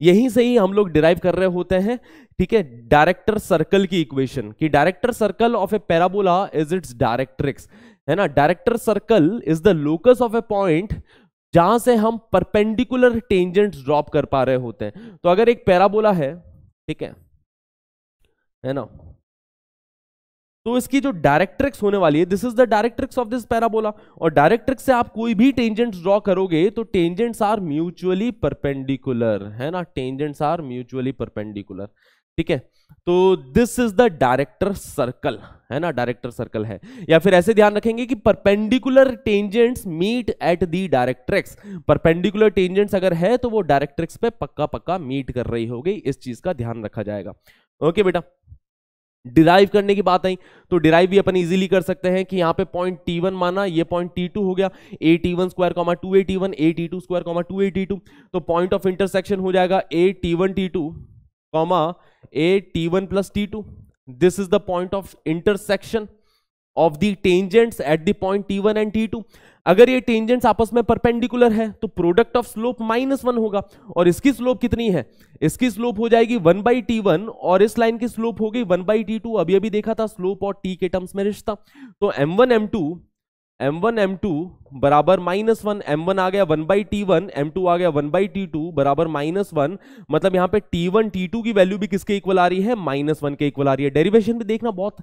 यहीं से ही हम लोग डिराइव कर रहे होते हैं ठीक है डायरेक्टर सर्कल की इक्वेशन कि director circle of a parabola is its directrix है ना director circle is the locus of a point जहां से हम परपेंडिकुलर टेंजेंट ड्रॉप कर पा रहे होते हैं तो अगर एक पैराबोला है ठीक है है ना तो इसकी जो डायरेक्ट्रिक्स होने वाली है this is the directrix of this parabola और डायरेक्ट्रिक्स से आप कोई भी टेंजेंट ड्रॉ करोगे तो टेंजेंट्स आर म्यूचुअली परपेंडिकुलर है ना टेंजेंट्स आर म्यूचुअली परपेंडिकुलर ठीक है तो this is the director circle है ना डायरेक्टर सर्कल है या फिर ऐसे ध्यान रखेंगे कि perpendicular tangents meet at the directrix perpendicular tangents अगर है तो वो डायरेक्ट्रिक्स पे पक्का पक्का मीट कर रही होगी इस चीज का ध्यान रखा जाएगा ओके बेटा डिराइव करने की बात आई तो डिराइव भी अपन इजीली कर सकते हैं कि यहाँ पे पॉइंट टी वन माना ये पॉइंट टी टू हो गया a t one square comma two a t one a t two square comma two a t two तो पॉइंट ऑफ इंटरसेक्शन हो जाएगा a t one t two comma a t one plus t two this is the point of intersection of the tangents at the point t one and T two अगर ये टेंजेंट्स आपस में परपेंडिकुलर है तो product of slope minus one होगा और इसकी स्लोप कितनी है इसकी स्लोप हो जाएगी वन बाई टी वन और इस लाइन की स्लोप हो गई वन बाई टी टू अभी अभी देखा था स्लोप और टी के टर्म्स में रिश्ता तो m one m two m one m two बराबर माइनस वन एम वन आ गया one by T one m two आ गया वन बाई टी टू बराबर माइनस वन मतलब यहां पे टी वन टी टू की वैल्यू भी किसके इक्वल आ रही है माइनस वन के इक्वल आ रही है डेरिवेशन भी देखना बहुत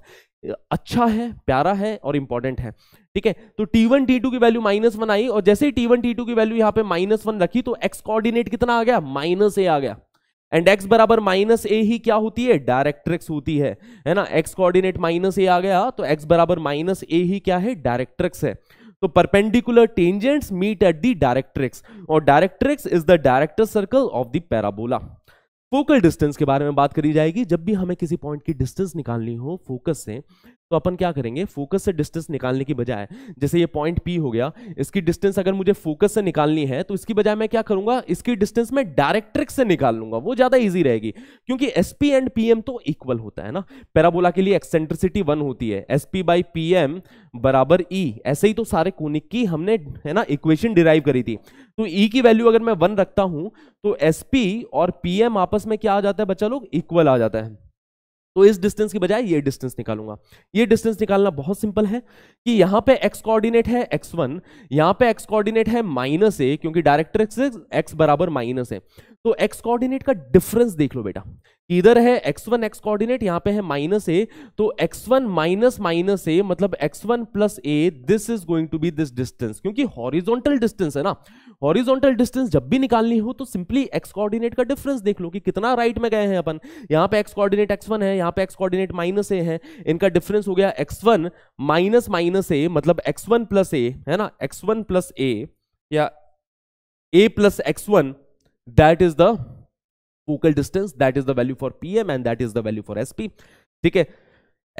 अच्छा है प्यारा है और इंपॉर्टेंट है ठीक है तो टी वन टी टू की वैल्यू माइनस वन आई और जैसे ही टी वन टी टू की वैल्यू यहां पे माइनस वन रखी तो एक्स कोऑर्डिनेट कितना आ गया माइनस ए आ गया एंड एक्स बराबर माइनस ए ही क्या होती है डायरेक्ट्रिक्स होती है है ना एक्स कोऑर्डिनेट माइनस ए आ गया तो एक्स बराबर माइनस ए ही क्या है डायरेक्ट्रिक्स है तो perpendicular tangents meet at the directrix और directrix is the director circle of the parabola focal distance के बारे में बात करी जाएगी जब भी हमें किसी पॉइंट की डिस्टेंस निकालनी हो फोकस से तो अपन क्या करेंगे फोकस से डिस्टेंस निकालने की बजाय जैसे ये पॉइंट पी हो गया इसकी डिस्टेंस अगर मुझे फोकस से निकालनी है तो इसकी बजाय मैं क्या करूंगा इसकी डिस्टेंस मैं डायरेक्ट्रिक से निकाल लूंगा वो ज्यादा ईजी रहेगी क्योंकि S P and P M तो इक्वल होता है ना पैराबोला के लिए एक्सेंट्रिसिटी वन होती है S P by P M बराबर ई e, ऐसे ही तो सारे कोनिक की हमने है ना इक्वेशन डिराइव करी थी तो ई e की वैल्यू अगर मैं वन रखता हूं तो एस पी और पी एम आपस में क्या आ जाता है बच्चा लोग इक्वल आ जाता है तो इस डिस्टेंस की बजाय ये डिस्टेंस निकालूंगा ये डिस्टेंस निकालना बहुत सिंपल है कि यहां पे एक्स कोऑर्डिनेट है एक्स वन यहां पे एक्स कोऑर्डिनेट है माइनस ए क्योंकि डायरेक्टर एक्स बराबर माइनस है तो x कोऑर्डिनेट का डिफरेंस देख लो बेटा इधर है x1 x एक्स कोऑर्डिनेट यहां पे है माइनस ए तो x1 one minus minus a मतलब x1 one plus a this is going to be this distance क्योंकि हॉरिजॉन्टल डिस्टेंस है ना हॉरिजॉन्टल डिस्टेंस जब भी निकालनी हो तो सिंपली x कोऑर्डिनेट का डिफरेंस देख लो कि कितना राइट right में गए हैं अपन यहां पे x कोऑर्डिनेट x1 है यहां पे x कोऑर्डिनेट माइनस ए है इनका डिफरेंस हो गया x1 one minus minus a मतलब x1 वन प्लस ए है ना x1 वन प्लस ए या a plus x one that is the focal distance that is the value for P and that is the value for S ठीक है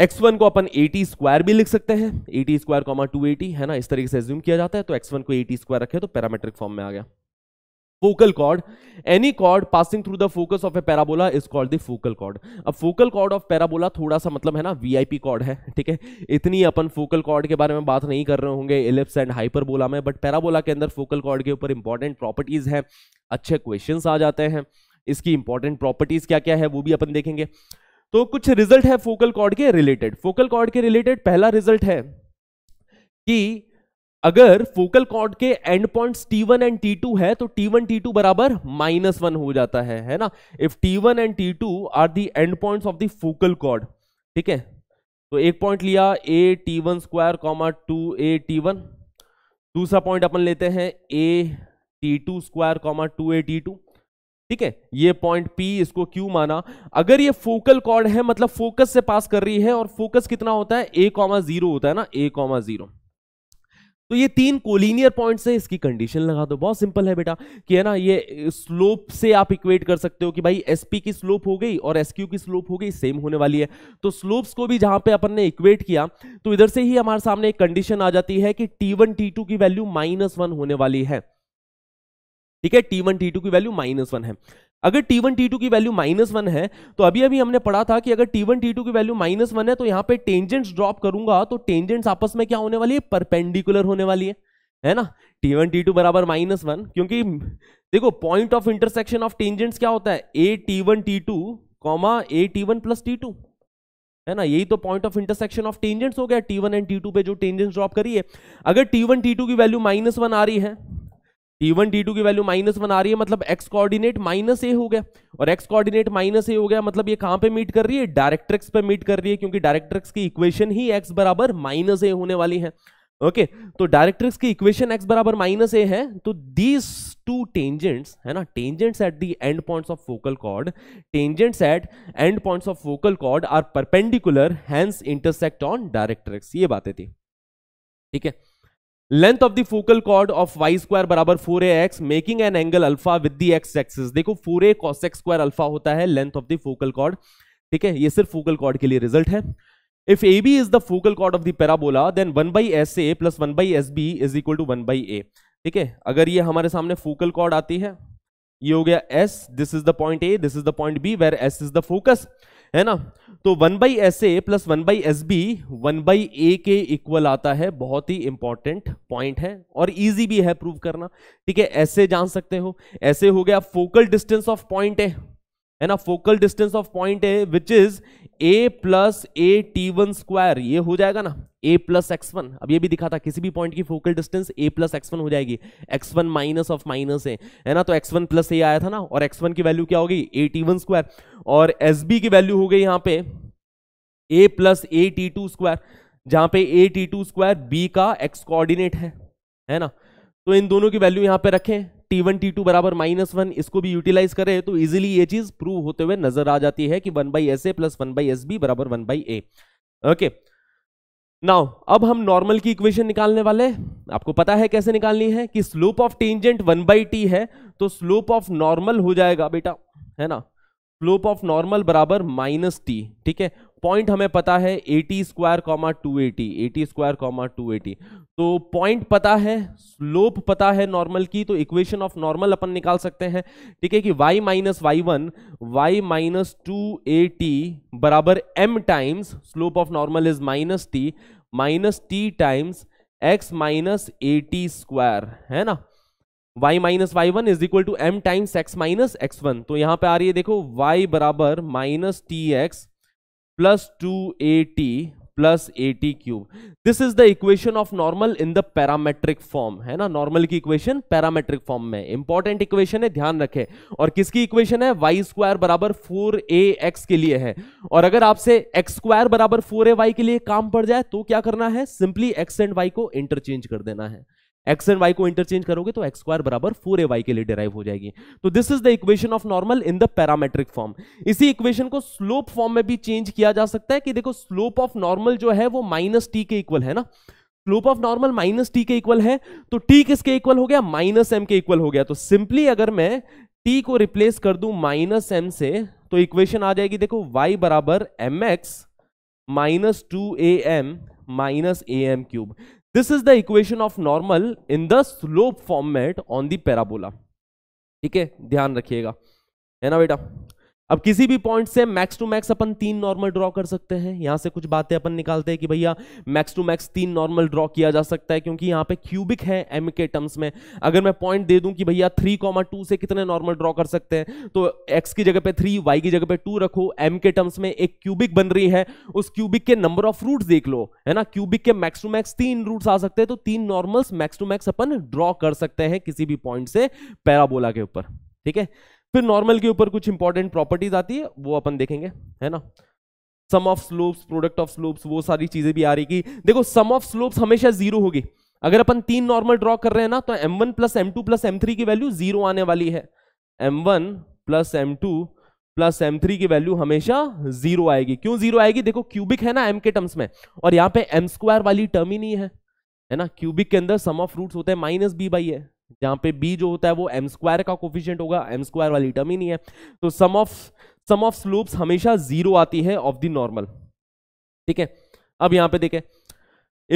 x1 को अपन 80 स्क्वायर भी लिख सकते हैं 80 स्क्वायर कॉमा 280 है ना इस तरीके से एज्यूम किया जाता है तो x1 को 80 स्क्वायर रखे तो पैरामेट्रिक फॉर्म में आ गया focal chord any chord passing through the focus of a parabola is called the focal chord अब फोकल कॉर्ड ऑफ पैराबोला थोड़ा सा मतलब है ना वीआईपी कॉर्ड है ठीक है इतनी अपन फोकल कॉर्ड के बारे में बात नहीं कर रहे होंगे इलिप्स एंड हाइपरबोला में बट पैराबोला के अंदर फोकल कॉर्ड के ऊपर इंपॉर्टेंट प्रॉपर्टीज है अच्छे क्वेश्चंस आ जाते हैं इसकी इंपॉर्टेंट प्रॉपर्टीज क्या क्या है वो भी अपन देखेंगे तो कुछ रिजल्ट है फोकल कॉर्ड के रिलेटेड फोकल कॉर्ड के रिलेटेड पहला रिजल्ट है कि अगर फोकल कॉर्ड के end points T1 and T2 है तो T1 T2 बराबर माइनस वन हो जाता है है ना if T1 and T2 are the end points of the focal chord ठीक है तो एक पॉइंट लिया a t one square comma two a t one दूसरा पॉइंट अपन लेते हैं a t two square comma two a t two ठीक है ये पॉइंट P इसको Q माना अगर ये फोकल कॉर्ड है मतलब फोकस से पास कर रही है और फोकस कितना होता है ए कॉमा जीरो होता है ना ए कॉमा जीरो तो ये तीन कोलिनियर पॉइंट्स है इसकी कंडीशन लगा दो बहुत सिंपल है बेटा कि है ना ये स्लोप से आप इक्वेट कर सकते हो कि भाई एसपी की स्लोप हो गई और एसक्यू की स्लोप हो गई सेम होने वाली है तो स्लोप्स को भी जहां पे अपन ने इक्वेट किया तो इधर से ही हमारे सामने एक कंडीशन आ जाती है कि टी वन की वैल्यू माइनस वन होने वाली है ठीक है टी वन टी टू की वैल्यू माइनस वन है अगर टी वन टी टू की वैल्यू माइनस वन है तो अभी अभी हमने पढ़ा था कि अगर टी वन टी टू की वैल्यू माइनस वन है तो यहाँ पे टेंजेंट्स ड्रॉप करूंगा तो टेंजेंट्स आपस में क्या होने वाली है परपेंडिकुलर होने वाली है है ना टी वन टी टू बराबर माइनस वन क्योंकि देखो point of intersection of tangents क्या होता है a t one t two comma a t one plus t two है ना यही तो point of intersection of tangents हो गया t one and T two पे जो टेंजेंट्स ड्रॉप करी है अगर टी वन टी टू की वैल्यू माइनस वन आ रही है टी वन टी टू की वैल्यू माइनस वन आ रही है मतलब एक्स कोऑर्डिनेट माइनस ए हो गया और एक्स कोऑर्डिनेट माइनस ए हो गया मतलब ये कहां पे मीट कर रही है डायरेक्ट्रिक्स पे मीट कर रही है क्योंकि डायरेक्ट्रिक्स की इक्वेशन ही एक्स बराबर माइनस ए होने वाली है ओके तो डायरेक्ट्रिक्स की इक्वेशन एक्स बराबर माइनस ए है तो दीज टू टेंजेंट्स है ना tangents at the end points of focal chord tangents at end points of focal chord are perpendicular hence intersect on directrix ये बातें थी ठीक है length of the focal chord of Y square बराबर four A x making an angle alpha with the x axis देखो four a cos x square alpha होता है length of the focal chord ठीक है ये सिर्फ फोकल कॉर्ड के लिए रिजल्ट है if A B is the focal chord of the parabola then one by S A plus one by S B is equal to one by ए ठीक है अगर ये हमारे सामने फोकल कॉर्ड आती है ये हो गया S this is the point A this is the point B where S is the focus है ना तो one by S A plus one by S B one by a के इक्वल आता है बहुत ही इंपॉर्टेंट पॉइंट है और इजी भी है प्रूव करना ठीक है ऐसे जान सकते हो ऐसे हो गया फोकल डिस्टेंस ऑफ पॉइंट है है ना फोकल डिस्टेंस ऑफ पॉइंट है which is a plus a t one square ये हो जाएगा ना ए प्लस एक्स वन अब ये भी दिखा था किसी भी पॉइंट की focal distance a plus x one हो जाएगी x one minus of minus है है ना तो एक्स वन प्लस ए आया था ना और एक्स वन की वैल्यू क्या हो गई ए टी वन स्क्वायर और एस बी की वैल्यू हो गई यहाँ पे a plus a t two square जहां पे a t two square B का एक्स कोऑर्डिनेट है है ना तो इन दोनों की वैल्यू यहां पे रखें टी वन टी टू बराबर माइनस वन इसको भी यूटिलाइज करें तो इजीली ये चीज प्रूव होते हुए नजर आ जाती है कि one by S A plus one by S B बराबर one by a okay now अब हम नॉर्मल की इक्वेशन निकालने वाले आपको पता है कैसे निकालनी है कि slope of tangent one by t है तो स्लोप ऑफ नॉर्मल हो जाएगा बेटा है ना स्लोप ऑफ नॉर्मल बराबर माइनस टी ठीक है पॉइंट हमें पता है a t square comma two a t a t square comma two a t तो पॉइंट पता है स्लोप पता है नॉर्मल की तो इक्वेशन ऑफ नॉर्मल अपन निकाल सकते हैं ठीक है कि y minus Y one y minus two a t बराबर m times slope of normal is minus t minus t times x minus a t square है ना y minus Y one is equal to m times x minus x one तो यहां पे आ रही है देखो y बराबर minus t x two a t plus a t cube this is the equation of normal in the parametric form है ना नॉर्मल की इक्वेशन पैरामेट्रिक फॉर्म में इंपॉर्टेंट इक्वेशन है ध्यान रखें और किसकी इक्वेशन है वाई स्क्वायर बराबर फोर ए एक्स के लिए है और अगर आपसे एक्स स्क्वायर बराबर फोर ए वाई के लिए काम पड़ जाए तो क्या करना है सिंपली एक्स एंड वाई को इंटरचेंज कर देना है एक्स एंड वाई को इंटरचेंज करोगे तो एक्स स्क्वायर बराबर फोर ए वाई के लिए डिराइव हो जाएगी तो this is the equation of normal in the parametric form इसी इक्वेशन को स्लोप फॉर्म में भी चेंज किया जा सकता है कि देखो स्लोप ऑफ नॉर्मल जो है वो माइनस टी के इक्वल है ना slope of normal minus t के इक्वल है तो टी किसके इक्वल हो गया माइनस एम के इक्वल हो गया तो सिंपली अगर मैं टी को रिप्लेस कर दू माइनस एम से तो इक्वेशन आ जाएगी देखो वाई बराबर m x minus two a m minus a m cube this is the equation of normal in the slope format on parabola ठीक है ध्यान रखिएगा है ना बेटा अब किसी भी पॉइंट से मैक्स टू मैक्स अपन तीन नॉर्मल ड्रॉ कर सकते हैं यहां से कुछ बातें अपन निकालते हैं कि भैया मैक्स टू मैक्स तीन नॉर्मल ड्रॉ किया जा सकता है क्योंकि यहां पे क्यूबिक है एम के टर्म्स में अगर मैं पॉइंट दे दूं कि भैया थ्री कॉमा टू से कितने नॉर्मल ड्रॉ कर सकते हैं तो एक्स की जगह पे थ्री वाई की जगह पे टू रखो एम के टर्म्स में एक क्यूबिक बन रही है उस क्यूबिक के नंबर ऑफ रूट देख लो है ना क्यूबिक के मैक्स टू मैक्स तीन रूट आ सकते हैं तो तीन नॉर्मल मैक्स टू मैक्स अपन ड्रॉ कर सकते हैं किसी भी पॉइंट से पैराबोला के ऊपर ठीक है फिर नॉर्मल के ऊपर कुछ इंपॉर्टेंट प्रॉपर्टीज आती है वो अपन देखेंगे है ना sum of slopes product of slopes वो सारी चीजें भी आ रही की देखो सम ऑफ स्लोप्स हमेशा जीरो होगी अगर अपन तीन नॉर्मल ड्रॉ कर रहे हैं ना तो m one plus m two plus m three की वैल्यू जीरो आने वाली है m one plus m two plus m three की वैल्यू हमेशा जीरो आएगी क्यों जीरो आएगी देखो क्यूबिक है ना एम के टर्म्स में और यहाँ पे एम स्क्वायर वाली टर्म ही नहीं है है ना क्यूबिक के अंदर सम ऑफ रूट्स होते हैं माइनस बी बाई है जहां पे बी जो होता है वो एम स्क्वायर का कोफिशियंट होगा एम स्क्वायर वाली टर्म ही नहीं है तो sum of sum of slopes हमेशा जीरो आती है ऑफ द नॉर्मल ठीक है अब यहां पे देखें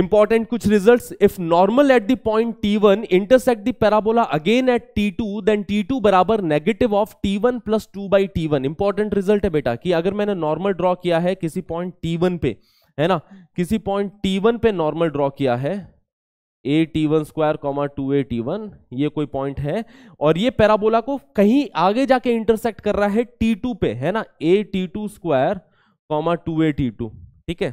इंपॉर्टेंट कुछ results if normal at the point t one intersect the parabola again at t two then t two बराबर negative of T one plus two by T one important result है बेटा कि अगर मैंने नॉर्मल ड्रॉ किया है किसी पॉइंट टी वन पे है ना किसी पॉइंट टी वन पे नॉर्मल ड्रॉ किया है a t one square comma two a t one ये कोई पॉइंट है और ये पैराबोला को कहीं आगे जाके इंटरसेक्ट कर रहा है टी टू पे है ना a t two square comma two a t two ठीक है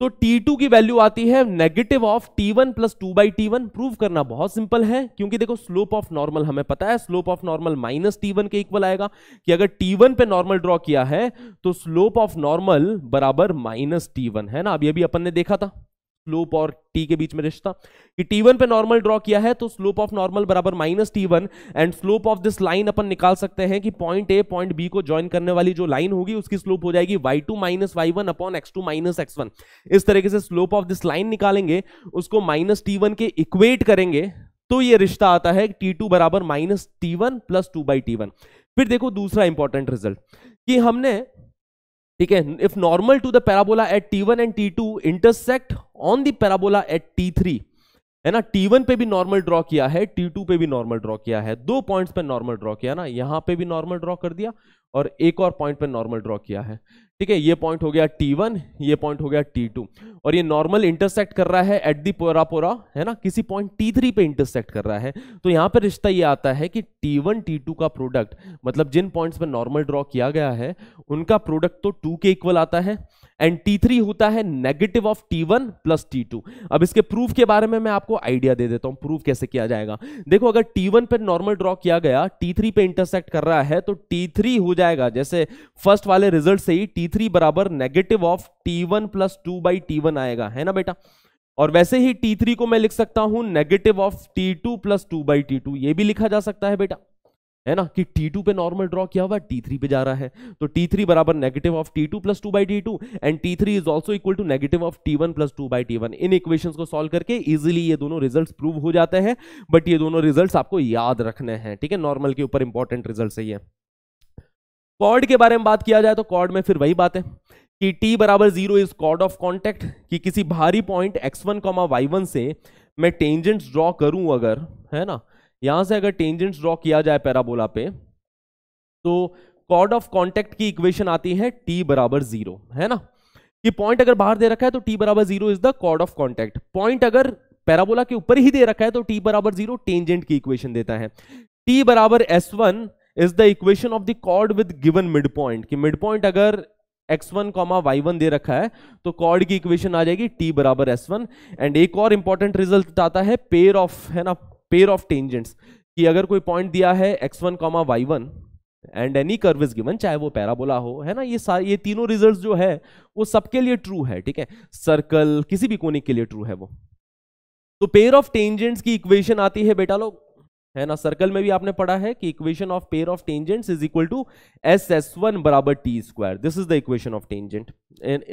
तो T2 की वैल्यू आती है negative of T1 one plus two by t prove करना बहुत सिंपल है क्योंकि देखो स्लोप ऑफ नॉर्मल हमें पता है slope of normal minus one के इक्वल आएगा कि अगर T1 पे नॉर्मल ड्रॉ किया है तो स्लोप ऑफ नॉर्मल बराबर माइनस वन है ना अभी अभी अपन ने देखा था स्लोप और टी के बीच में रिश्ता कि टी वन पे नॉर्मल ड्रॉ किया है तो स्लोप ऑफ नॉर्मल बराबर minus T one and slope of this line अपन निकाल सकते हैं कि पॉइंट ए पॉइंट बी को ज्वाइन करने वाली जो लाइन होगी उसकी स्लोप हो जाएगी Y two minus Y one upon X two minus x one इस तरीके से स्लोप ऑफ दिस लाइन निकालेंगे उसको माइनस टी वन के इक्वेट करेंगे तो ये रिश्ता आता है टी टू बराबर minus T one plus two by T one फिर देखो दूसरा इंपॉर्टेंट रिजल्ट कि हमने ठीक है if normal to the parabola at T one and T two intersect on the parabola at T three है ना वन पे भी नॉर्मल ड्रॉ किया है टी टू पे भी नॉर्मल ड्रॉ किया है दो पॉइंट्स पे नॉर्मल ड्रॉ किया ना यहां पे भी नॉर्मल ड्रॉ कर दिया और एक और पॉइंट पे नॉर्मल ड्रॉ किया है ठीक है ये पॉइंट हो गया T1 ये पॉइंट हो गया T2 और ये नॉर्मल इंटरसेक्ट कर रहा है एट दी पोरा पोरा है ना किसी पॉइंट T3 पे इंटरसेक्ट कर रहा है तो यहाँ पे रिश्ता ये आता है कि T1 T2 का प्रोडक्ट मतलब जिन पॉइंट्स पे नॉर्मल ड्रॉ किया गया है उनका प्रोडक्ट तो 2 के इक्वल आता है एंड टी थ्री होता है negative of one plus two अब इसके प्रूफ के बारे में मैं आपको आइडिया दे देता हूं प्रूफ कैसे किया जाएगा देखो अगर वन पे नॉर्मल ड्रॉ किया गया थ्री पे इंटरसेक्ट कर रहा है तो टी थ्री हो जाएगा जैसे फर्स्ट वाले रिजल्ट से ही टी थ्री बराबर negative of T one plus two by T one आएगा है ना बेटा और वैसे ही टी थ्री को मैं लिख सकता हूं negative of T two plus two by T two ये भी लिखा जा सकता है बेटा है ना कि T2 पे नॉर्मल ड्रॉ किया हुआ T3 पे जा रहा है तो T3 बराबर negative of T2 plus two by T two and T three is also equal to negative of T1 one plus two by T one इन इक्वेशन को सॉल्व करके इजिली ये दोनों रिजल्ट प्रूव हो जाते हैं बट ये दोनों रिजल्ट आपको याद रखने हैं ठीक है नॉर्मल के ऊपर इंपॉर्टेंट रिजल्ट है ये कॉर्ड के बारे में बात किया जाए तो कॉर्ड में फिर वही बात है कि टी बराबर zero is chord of contact कि किसी भारी पॉइंट एक्स वन वाई से मैं टेंजेंट ड्रॉ करूं अगर है ना यहां से अगर टेंजेंट्स ड्रॉ किया जाए पैराबोला पे तो कॉर्ड ऑफ कॉन्टेक्ट की इक्वेशन आती है टी बराबर जीरो है ना कि पॉइंट अगर बाहर दे रखा है तो टी बराबर zero is the chord of contact point अगर पैराबोला के ऊपर ही दे रखा है तो टी बराबर जीरो टेंजेंट की इक्वेशन देता है टी बराबर S one is the equation of the chord with given mid point कि मिड पॉइंट अगर x one comma Y one दे रखा है तो कॉर्ड की इक्वेशन आ जाएगी टी बराबर एस वन एंड एक और इंपॉर्टेंट रिजल्ट आता है पेयर ऑफ है ना पेयर ऑफ टेंजेंट्स कि अगर कोई पॉइंट दिया है x one comma Y one and any curve is given चाहे वो पैराबोला हो है ना ये ये तीनों रिजल्ट जो है वो सबके लिए ट्रू है ठीक है सर्कल किसी भी कोने के लिए ट्रू है वो तो पेयर ऑफ टेंजेंट्स की इक्वेशन आती है बेटा लोग है ना सर्कल में भी आपने पढ़ा है कि equation of pair of tangents is equal to S S one बराबर T square this is the equation of tangent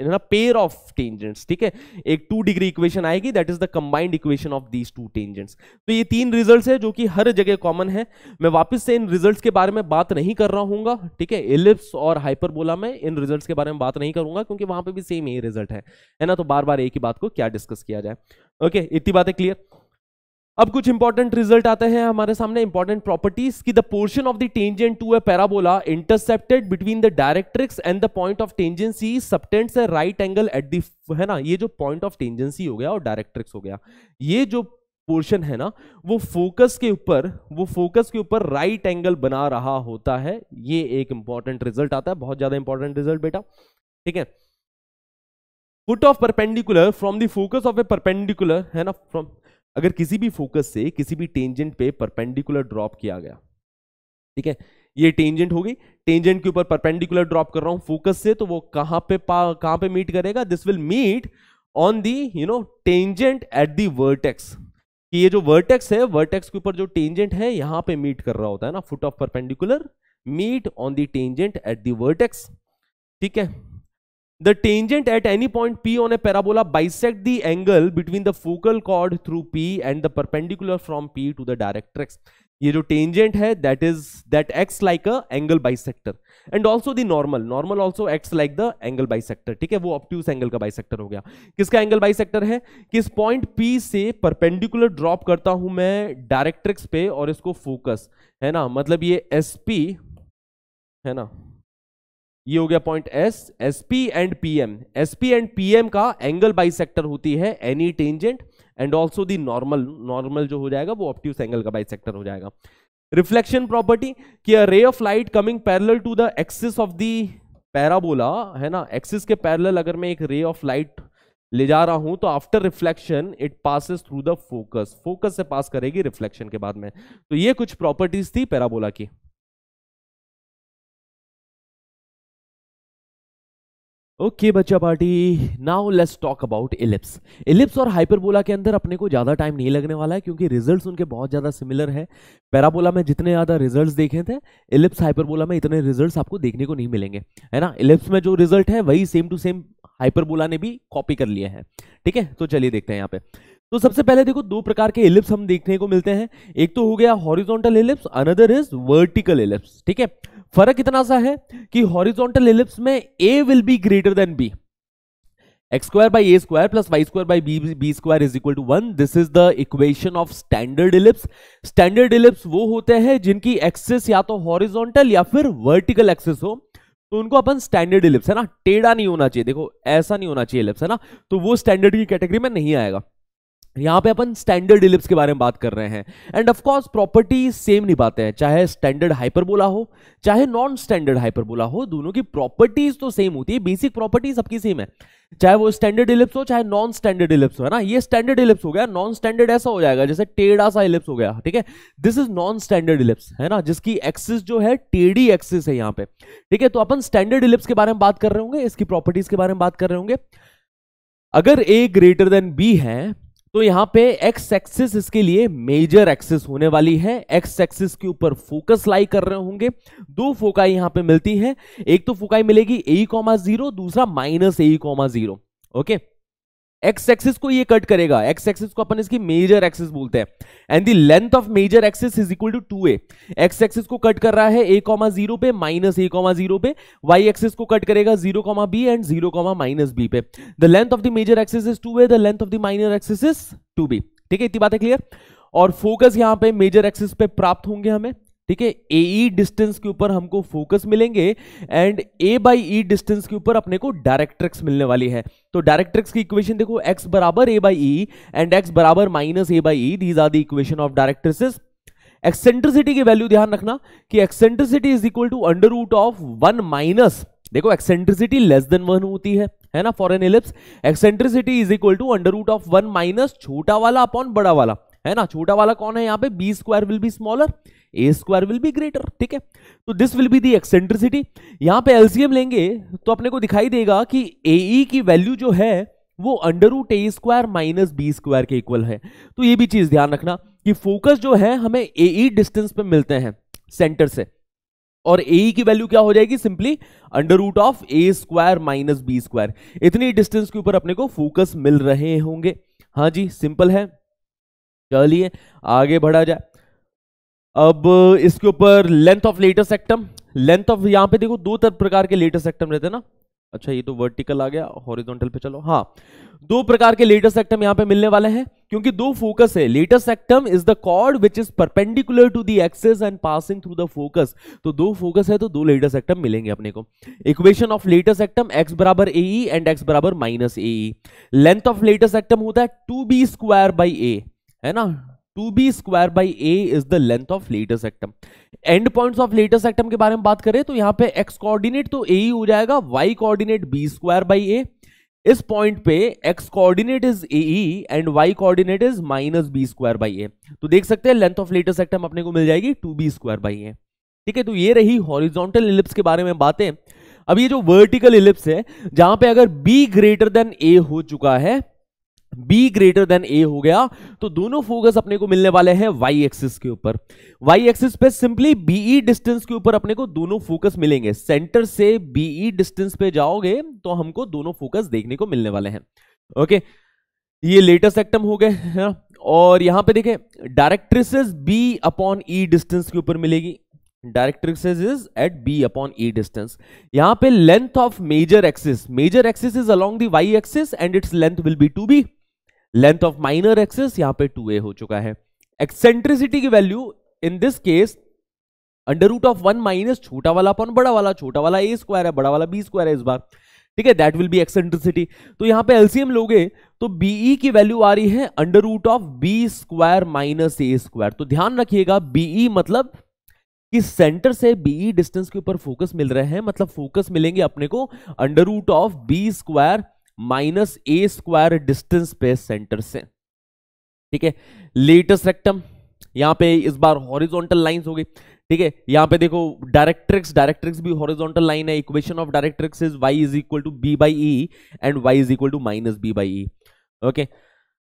ना पेयर ऑफ टेंजेंट्स ठीक है एक टू डिग्री इक्वेशन आएगी that is the combined equation of these two tangents तो ये तीन रिजल्ट्स है जो कि हर जगह कॉमन है मैं वापस से इन रिजल्ट के बारे में बात नहीं कर रहा हूँ ठीक है एलिप्स और हाइपरबोला में इन रिजल्ट के बारे में बात नहीं करूंगा क्योंकि वहां पर भी सेम ये रिजल्ट है है ना तो बार बार एक ही बात को क्या डिस्कस किया जाए ओके okay, इतनी बातें क्लियर अब कुछ इंपॉर्टेंट रिजल्ट आते हैं हमारे सामने इंपॉर्टेंट प्रॉपर्टीज की the portion of the tangent to a parabola intercepted between the directrix and the point of tangency subtends a right angle at the है ना ये जो पॉइंट ऑफ टेंजेंसी हो गया और डायरेक्ट्रिक्स हो गया ये जो पोर्शन है ना वो फोकस के ऊपर वो फोकस के ऊपर राइट एंगल बना रहा होता है ये एक इंपॉर्टेंट रिजल्ट आता है बहुत ज्यादा इंपॉर्टेंट रिजल्ट बेटा ठीक है foot of perpendicular from the focus of a perpendicular है ना फ्रॉम अगर किसी भी फोकस से किसी भी टेंजेंट पे परपेंडिकुलर ड्रॉप किया गया ठीक है ये टेंजेंट हो गई टेंजेंट के ऊपर परपेंडिकुलर ड्रॉप कर रहा हूं फोकस से तो वो कहां पे कहां पे मीट करेगा this will meet on the you know tangent at the vertex कि ये जो वर्टेक्स है वर्टेक्स के ऊपर जो टेंजेंट है यहां पे मीट कर रहा होता है ना foot of perpendicular meet on the tangent at the vertex ठीक है The tangent at any point P on a parabola bisect the angle between the focal chord through P and the perpendicular from P to the directrix. ये जो टेंजेंट है that is that acts like a angle bisector and also the normal normal also acts like the angle bisector ठीक है वो ऑप्ट्यूस एंगल का बाइसेक्टर हो गया किसका एंगल बाइसेक्टर है किस पॉइंट पी से परपेंडिकुलर ड्रॉप करता हूं मैं डायरेक्ट्रिक्स पे और इसको फोकस है ना मतलब ये एस है ना ये हो गया point S S P and P M S P and P M का एंगल बाई सेक्टर होती है any tangent and also the normal normal जो हो जाएगा वो ऑप्टिव एंगल का सेक्टर हो जाएगा रिफ्लेक्शन प्रॉपर्टी कि ray of light coming parallel to the axis of the parabola है ना एक्सिस के पैरल अगर मैं एक रे ऑफ लाइट ले जा रहा हूं तो after reflection it passes through the focus focus से पास करेगी रिफ्लेक्शन के बाद में तो ये कुछ प्रॉपर्टीज थी पैराबोला की ओके okay, बच्चा party now let's talk about ellipse ellipse और हाइपरबोला के अंदर अपने को ज़्यादा टाइम नहीं लगने वाला है क्योंकि रिजल्ट्स उनके बहुत ज़्यादा सिमिलर है पैराबोला में जितने ज़्यादा रिजल्ट्स देखे थे इलिप्स हाइपरबोला में इतने रिजल्ट्स आपको देखने को नहीं मिलेंगे है ना इलिप्स में जो रिजल्ट है वही सेम टू सेम हाइपरबोला ने भी कॉपी कर लिया है ठीक है तो चलिए देखते हैं यहाँ पे तो सबसे पहले देखो दो प्रकार के इलिप्स हम देखने को मिलते हैं एक तो हो गया horizontal ellipse another is vertical ellipse ठीक है फर्क इतना सा है कि हॉरिजॉन्टल एलिप्स में A will be greater than B X square by A square plus Y square by B B square is equal to one this is the equation of standard ellipse standard ellipse वो होते हैं जिनकी एक्सेस या तो हॉरिजॉन्टल या फिर वर्टिकल एक्सेस हो तो उनको अपन स्टैंडर्ड इलिप्स है ना टेढ़ा नहीं होना चाहिए देखो ऐसा नहीं होना चाहिए इलिप्स है ना तो वो स्टैंडर्ड की कैटेगरी में नहीं आएगा यहाँ पे अपन स्टैंडर्ड इलिप्स के बारे में बात कर रहे हैं and of course property same निभाते हैं चाहे स्टैंडर्ड हाइपरबोला हो चाहे नॉन स्टैंडर्ड हाइपरबोला हो दोनों की प्रॉपर्टीज तो सेम होती है बेसिक प्रॉपर्टी सबकी सेम है चाहे वो स्टैंडर्ड इलिप्स हो चाहे नॉन स्टैंडर्ड इलिप्स हो है ना ये स्टैंडर्ड इलिप्स हो गया नॉन स्टैंडर्ड ऐसा हो जाएगा जैसे टेढ़ा सा इलिप्स हो गया ठीक है this is non standard ellipse है ना जिसकी एक्सिस जो है टेढ़ी एक्सिस है यहाँ पे ठीक है तो अपन स्टैंडर्ड इलिप्स के बारे में बात कर रहे होंगे इसकी प्रॉपर्टीज के बारे में बात कर रहे होंगे अगर ए ग्रेटर देन बी है तो यहां पे एक्स एक्सिस इसके लिए मेजर एक्सिस होने वाली है एक्स एक्सिस के ऊपर फोकस लाई कर रहे होंगे दो फोकाई यहां पे मिलती हैं एक तो फोकाई मिलेगी ए कॉमा जीरो दूसरा माइनस ए comma zero okay X axis को ये कट करेगा एक्स एक्सिस को अपन इसकी मेजर एक्सिस बोलते हैं and the length of major axis is equal to two A X axis को कट कर रहा है ए कॉमा जीरो पे माइनस ए कॉमा जीरो पे वाई एक्सिस को कट करेगा zero comma B and zero comma minus B पे the length of the major axis is two A the length of the minor axis is two B ठीक है इतनी बात है क्लियर और फोकस यहां पे मेजर एक्सिस पे प्राप्त होंगे हमें ठीक है ए ई डिस्टेंस के ऊपर हमको फोकस मिलेंगे and A by E distance के ऊपर अपने को डायरेक्ट्रिक्स मिलने वाली है तो डायरेक्ट्रिक्स की इक्वेशन देखो एक्स बराबर ए बाई ई एंड एक्स बराबर minus A by E these are the equation of directrix eccentricity की वैल्यू ध्यान रखना कि eccentricity is equal to under root of one minus देखो एक्सेंट्रिसिटी लेस देन वन होती है है ना for an ellipse eccentricity is equal to under root of one minus छोटा वाला अपॉन बड़ा वाला है ना छोटा वाला कौन है यहाँ पे B square will be smaller A square will be greater ठीक है तो this will be the eccentricity यहाँ पे एलसीएम लेंगे तो अपने को दिखाई देगा कि ए e की वैल्यू जो है वो अंडर रूट ए स्क्वायर माइनस बी स्क्वायर के इक्वल है तो ये भी चीज ध्यान रखना कि फोकस जो है हमें ए डिस्टेंस e पे मिलते हैं सेंटर से और ए e की वैल्यू क्या हो जाएगी simply under root of A square minus B square इतनी डिस्टेंस के ऊपर अपने को फोकस मिल रहे होंगे हाँ जी सिंपल है चलिए आगे बढ़ा जाए अब इसके ऊपर length of latus rectum length of यहां पे देखो दो तरह प्रकार के लेटर सेक्टम रहते हैं ना अच्छा ये तो वर्टिकल आ गया हॉरिजॉन्टल पे चलो हाँ दो प्रकार के लेटर सेक्टम यहां पे मिलने वाले हैं क्योंकि दो फोकस है latus rectum is the chord which is perpendicular to the axis and passing through the focus तो दो फोकस है तो दो लेटर सेक्टम मिलेंगे अपने को equation of latus rectum x बराबर ए एंड e x बराबर minus A length of latus rectum होता है two B square by A है ना two B square by A is the length of latus rectum end point of latus rectum के बारे में बात करें तो यहाँ पे x कोऑर्डिनेट तो ए ही हो जाएगा y coordinate B square by A इस पॉइंट पे x coordinate is A and y coordinate is minus B square by A तो देख सकते हैं लेंथ ऑफ लेटेस्ट एक्टम अपने को मिल जाएगी टू बी स्क्वायर बाई ए ठीक है तो ये रही हॉरिजॉन्टल इलिप्स के बारे में बातें अब ये जो वर्टिकल इलिप्स है जहां पे अगर b ग्रेटर देन a हो चुका है b ग्रेटर देन a हो गया तो दोनों फोकस अपने को मिलने वाले हैं y एक्सिस के ऊपर y एक्सिस पे सिंपली be डिस्टेंस के ऊपर अपने को दोनों फोकस मिलेंगे सेंटर से be डिस्टेंस पे जाओगे तो हमको दोनों फोकस देखने को मिलने वाले हैं ओके okay, ये लेटेस्ट एक्टम हो गए और यहां पे देखें directrix b upon e distance के ऊपर मिलेगी directrices is at B upon E distance यहां पे length of major axis major axis is along the Y axis and its length will be two B length of minor axis यहां पे 2a हो चुका है एक्सेंट्रिसिटी की value in this case under root of one minus छोटा वाला अपॉन बड़ा वाला छोटा वाला ए स्क्वायर है बड़ा वाला बी स्क्वायर है इस बार ठीक है दैट विल बी एक्सेंट्रिसिटी तो यहां पे एलसीएम लोगे तो बीई e की वैल्यू आ रही है under root of B square minus A square तो ध्यान रखिएगा बीई e मतलब कि सेंटर से बीई डिस्टेंस e के ऊपर फोकस मिल रहे हैं मतलब फोकस मिलेंगे अपने को under root of B square minus A square distance पे सेंटर से ठीक है लेटेस्ट रेक्टम यहां पे इस बार हॉरिजॉन्टल लाइंस हो गई ठीक है यहां पे देखो डायरेक्ट्रिक्स डायरेक्ट्रिक्स भी हॉरिजॉन्टल लाइन है equation of directrix is Y is equal to B by E and Y is equal to minus B by E okay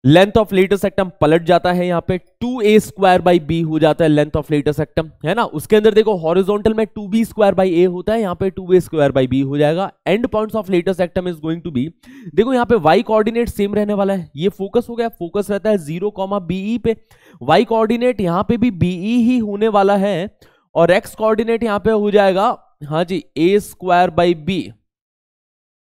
length of latus rectum पलट जाता है यहाँ पे two A square by B हो जाता है लेंथ ऑफ लेटर सेक्टम है ना उसके अंदर देखो हॉरिजॉन्टल में two B square by A होता है यहाँ पे two A square by B हो जाएगा end points of latus rectum is going to be देखो यहाँ पे वाई कोऑर्डिनेट सेम रहने वाला है ये फोकस हो गया फोकस रहता है जीरो कॉमा बीई पे वाई कोऑर्डिनेट यहाँ पे भी बीई e ही होने वाला है और एक्स कोऑर्डिनेट यहाँ पे हो जाएगा हाँ जी ए स्क्वायर बाई बी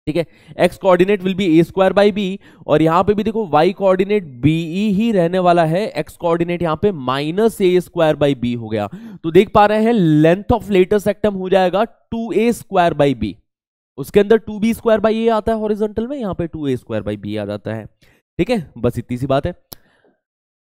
ठीक है x coordinate will be a square by b और यहां पे भी देखो वाई कोऑर्डिनेट ई ही रहने वाला है एक्स कोऑर्डिनेट यहां पे minus A square by B हो गया तो देख पा रहे हैं लेंथ ऑफ लेटेस्ट एक्टम हो जाएगा two A square by b उसके अंदर two B square by a आता है हॉरिजॉन्टल में यहां पे two A square by b आ जाता है ठीक है बस इतनी सी बात है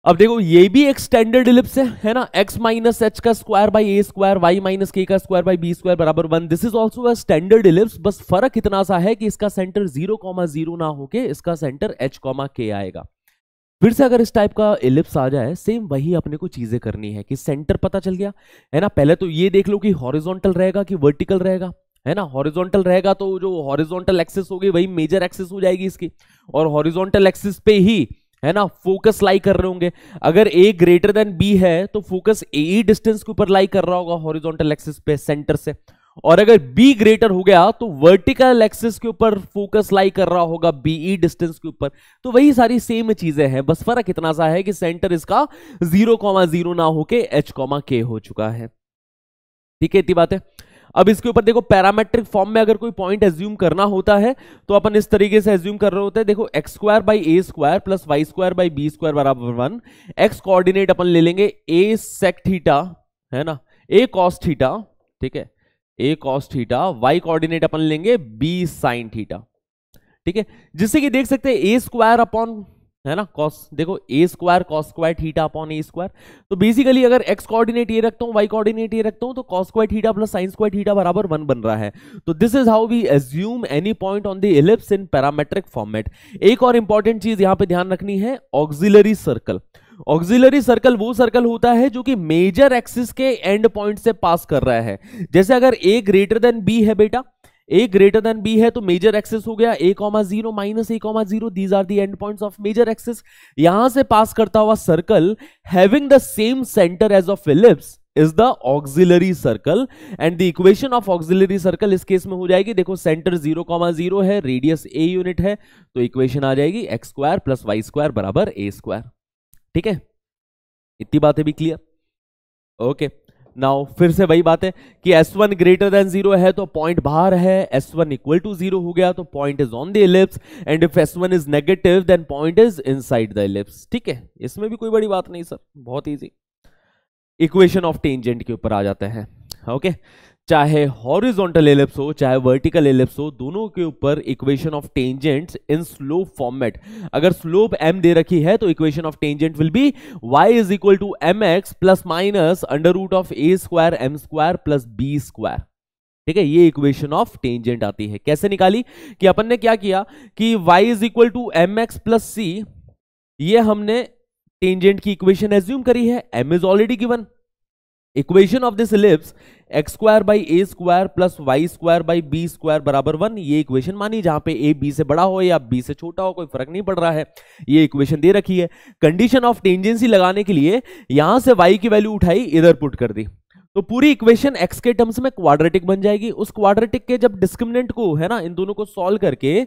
अब देखो ये भी एक स्टैंडर्ड इलिप्स है है ना x माइनस एच का square by A square y minus k का स्क्वायर बाई बी स्क्वायर बराबर one this is also a standard ellipse बस फर्क इतना सा है कि इसका सेंटर जीरो कॉमा जीरो ना होके इसका सेंटर एच कॉमा के आएगा फिर से अगर इस टाइप का इलिप्स आ जाए सेम वही अपने को चीजें करनी है कि सेंटर पता चल गया है ना पहले तो ये देख लो कि हॉरिजॉन्टल रहेगा कि वर्टिकल रहेगा है ना हॉरिजॉन्टल रहेगा तो जो हॉरिजॉन्टल एक्सेस होगी वही मेजर एक्सेस हो जाएगी इसकी और हॉरिजॉन्टल एक्सेस पे ही है ना फोकस लाई कर रहे होंगे अगर ए ग्रेटर देन बी है तो फोकस ए डिस्टेंस के ऊपर लाई कर रहा होगा हॉरिजॉन्टल एक्सिस पे सेंटर से और अगर बी ग्रेटर हो गया तो वर्टिकल एक्सिस के ऊपर फोकस लाई कर रहा होगा बीई डिस्टेंस e के ऊपर तो वही सारी सेम चीजें हैं बस फर्क इतना सा है कि सेंटर इसका जीरो कॉमा जीरो ना होके एच कॉमा के हो चुका है ठीक है इतनी बात है अब इसके ऊपर देखो पैरामेट्रिक फॉर्म में अगर कोई पॉइंट एज्यूम करना होता है तो अपन इस तरीके से एज्यूम कर रहे होते हैं देखो x square by A square plus Y square by b square बराबर वन एक्स कोऑर्डिनेट अपन ले लेंगे ए सेक थीटा है ना ए कॉस थीटा ठीक है a cos theta y coordinate अपन लेंगे बी साइन थीटा ठीक है जिससे कि देख सकते हैं ए स्क्वायर अपॉन है ना कॉस देखो a square cos square theta upon a square तो बेसिकली अगर एक्स कोऑर्डिनेट ये रखता हूँ वाई कोऑर्डिनेट ये रखता हूँ तो cos square theta plus sine square theta बराबर वन बन रहा है तो this is how we assume any point on the ellipse in parametric format एक और इंपॉर्टेंट चीज यहाँ पे ध्यान रखनी है ऑक्सिलरी सर्कल ऑक्सिलरी सर्कल वो सर्कल होता है जो कि मेजर एक्सिस के एंड पॉइंट से पास कर रहा है जैसे अगर ए ग्रेटर देन बी है बेटा ए ग्रेटर देन बी है तो मेजर एक्सेस हो गया a comma zero minus A comma zero these are the end points of major axis यहां से पास करता हुआ circle having the same centre as of ellipse is the auxiliary circle and the equation of auxiliary circle इस केस में हो जाएगी देखो सेंटर जीरो कॉमा जीरो है रेडियस ए यूनिट है तो इक्वेशन आ जाएगी x square plus Y square बराबर ए स्क्वायर ठीक है इतनी बातें भी क्लियर ओके okay. नाउ फिर से वही बात है कि s1 one greater than zero है तो पॉइंट बाहर है s1 one equal to zero हो गया तो point is on the ellipse and if s1 one is negative then point is inside the ellipse ठीक है इसमें भी कोई बड़ी बात नहीं सर बहुत ईजी इक्वेशन ऑफ टेंजेंट के ऊपर आ जाते हैं ओके okay? चाहे हॉरिजॉन्टल एलिप्स हो चाहे वर्टिकल एलिप्स हो दोनों के ऊपर equation of tangents in slope format अगर स्लोप m दे रखी है तो equation of tangent will be y is equal to m x plus minus under root of A square m square plus B square ठीक है ये इक्वेशन ऑफ टेंजेंट आती है कैसे निकाली कि अपन ने क्या किया कि y is equal to m x plus c ये हमने टेंजेंट की इक्वेशन एज्यूम करी है m is already given equation of this ellipse x square by A square plus Y square by b square बराबर वन ये इक्वेशन मानी जहां पे ए बी से बड़ा हो या बी से छोटा हो कोई फर्क नहीं पड़ रहा है ये इक्वेशन दे रखी है कंडीशन ऑफ टेंजेंसी लगाने के लिए यहां से वाई की वैल्यू उठाई इधर पुट कर दी तो पूरी इक्वेशन एक्स के टर्म्स में क्वाड्रेटिक बन जाएगी उस क्वाड्रेटिक के जब डिस्क्रिमिनेंट को है ना इन दोनों को सॉल्व करके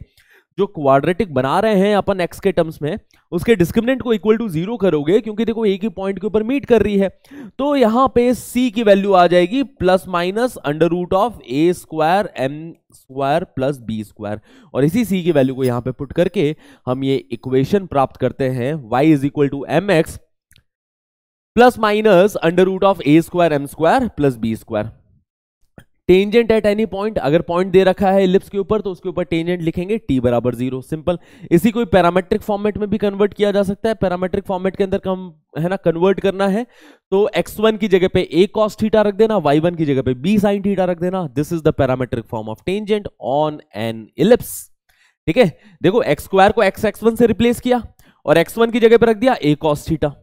जो क्वाड्रेटिक बना रहे हैं अपन एक्स के टर्म्स में उसके डिस्क्रिमिनेंट को इक्वल टू जीरो करोगे क्योंकि देखो एक ही पॉइंट के ऊपर मीट कर रही है तो यहां पे सी की वैल्यू आ जाएगी plus minus under root of A square m square plus B square और इसी सी की वैल्यू को यहां पे पुट करके हम ये इक्वेशन प्राप्त करते हैं y is equal to m x plus minus under root of A square m square plus B square tangent at any point अगर पॉइंट दे रखा है लिप्स के ऊपर तो उसके ऊपर टेंजेंट लिखेंगे टी बराबर जीरो सिंपल इसी कोई पैरामेट्रिक फॉर्मेट में भी कन्वर्ट किया जा सकता है पैरामेट्रिक फॉर्मेट के अंदर कम है ना कन्वर्ट करना है तो एक्स वन की जगह पे ए cos थीटा रख देना वाई वन की जगह पे बी साइन थीटा रख देना this is the parametric form of tangent on an ellipse ठीक है देखो एक्स स्क्वायर को एक्स एक्स वन से रिप्लेस किया और एक्स वन की जगह पे रख दिया ए कॉस थीटा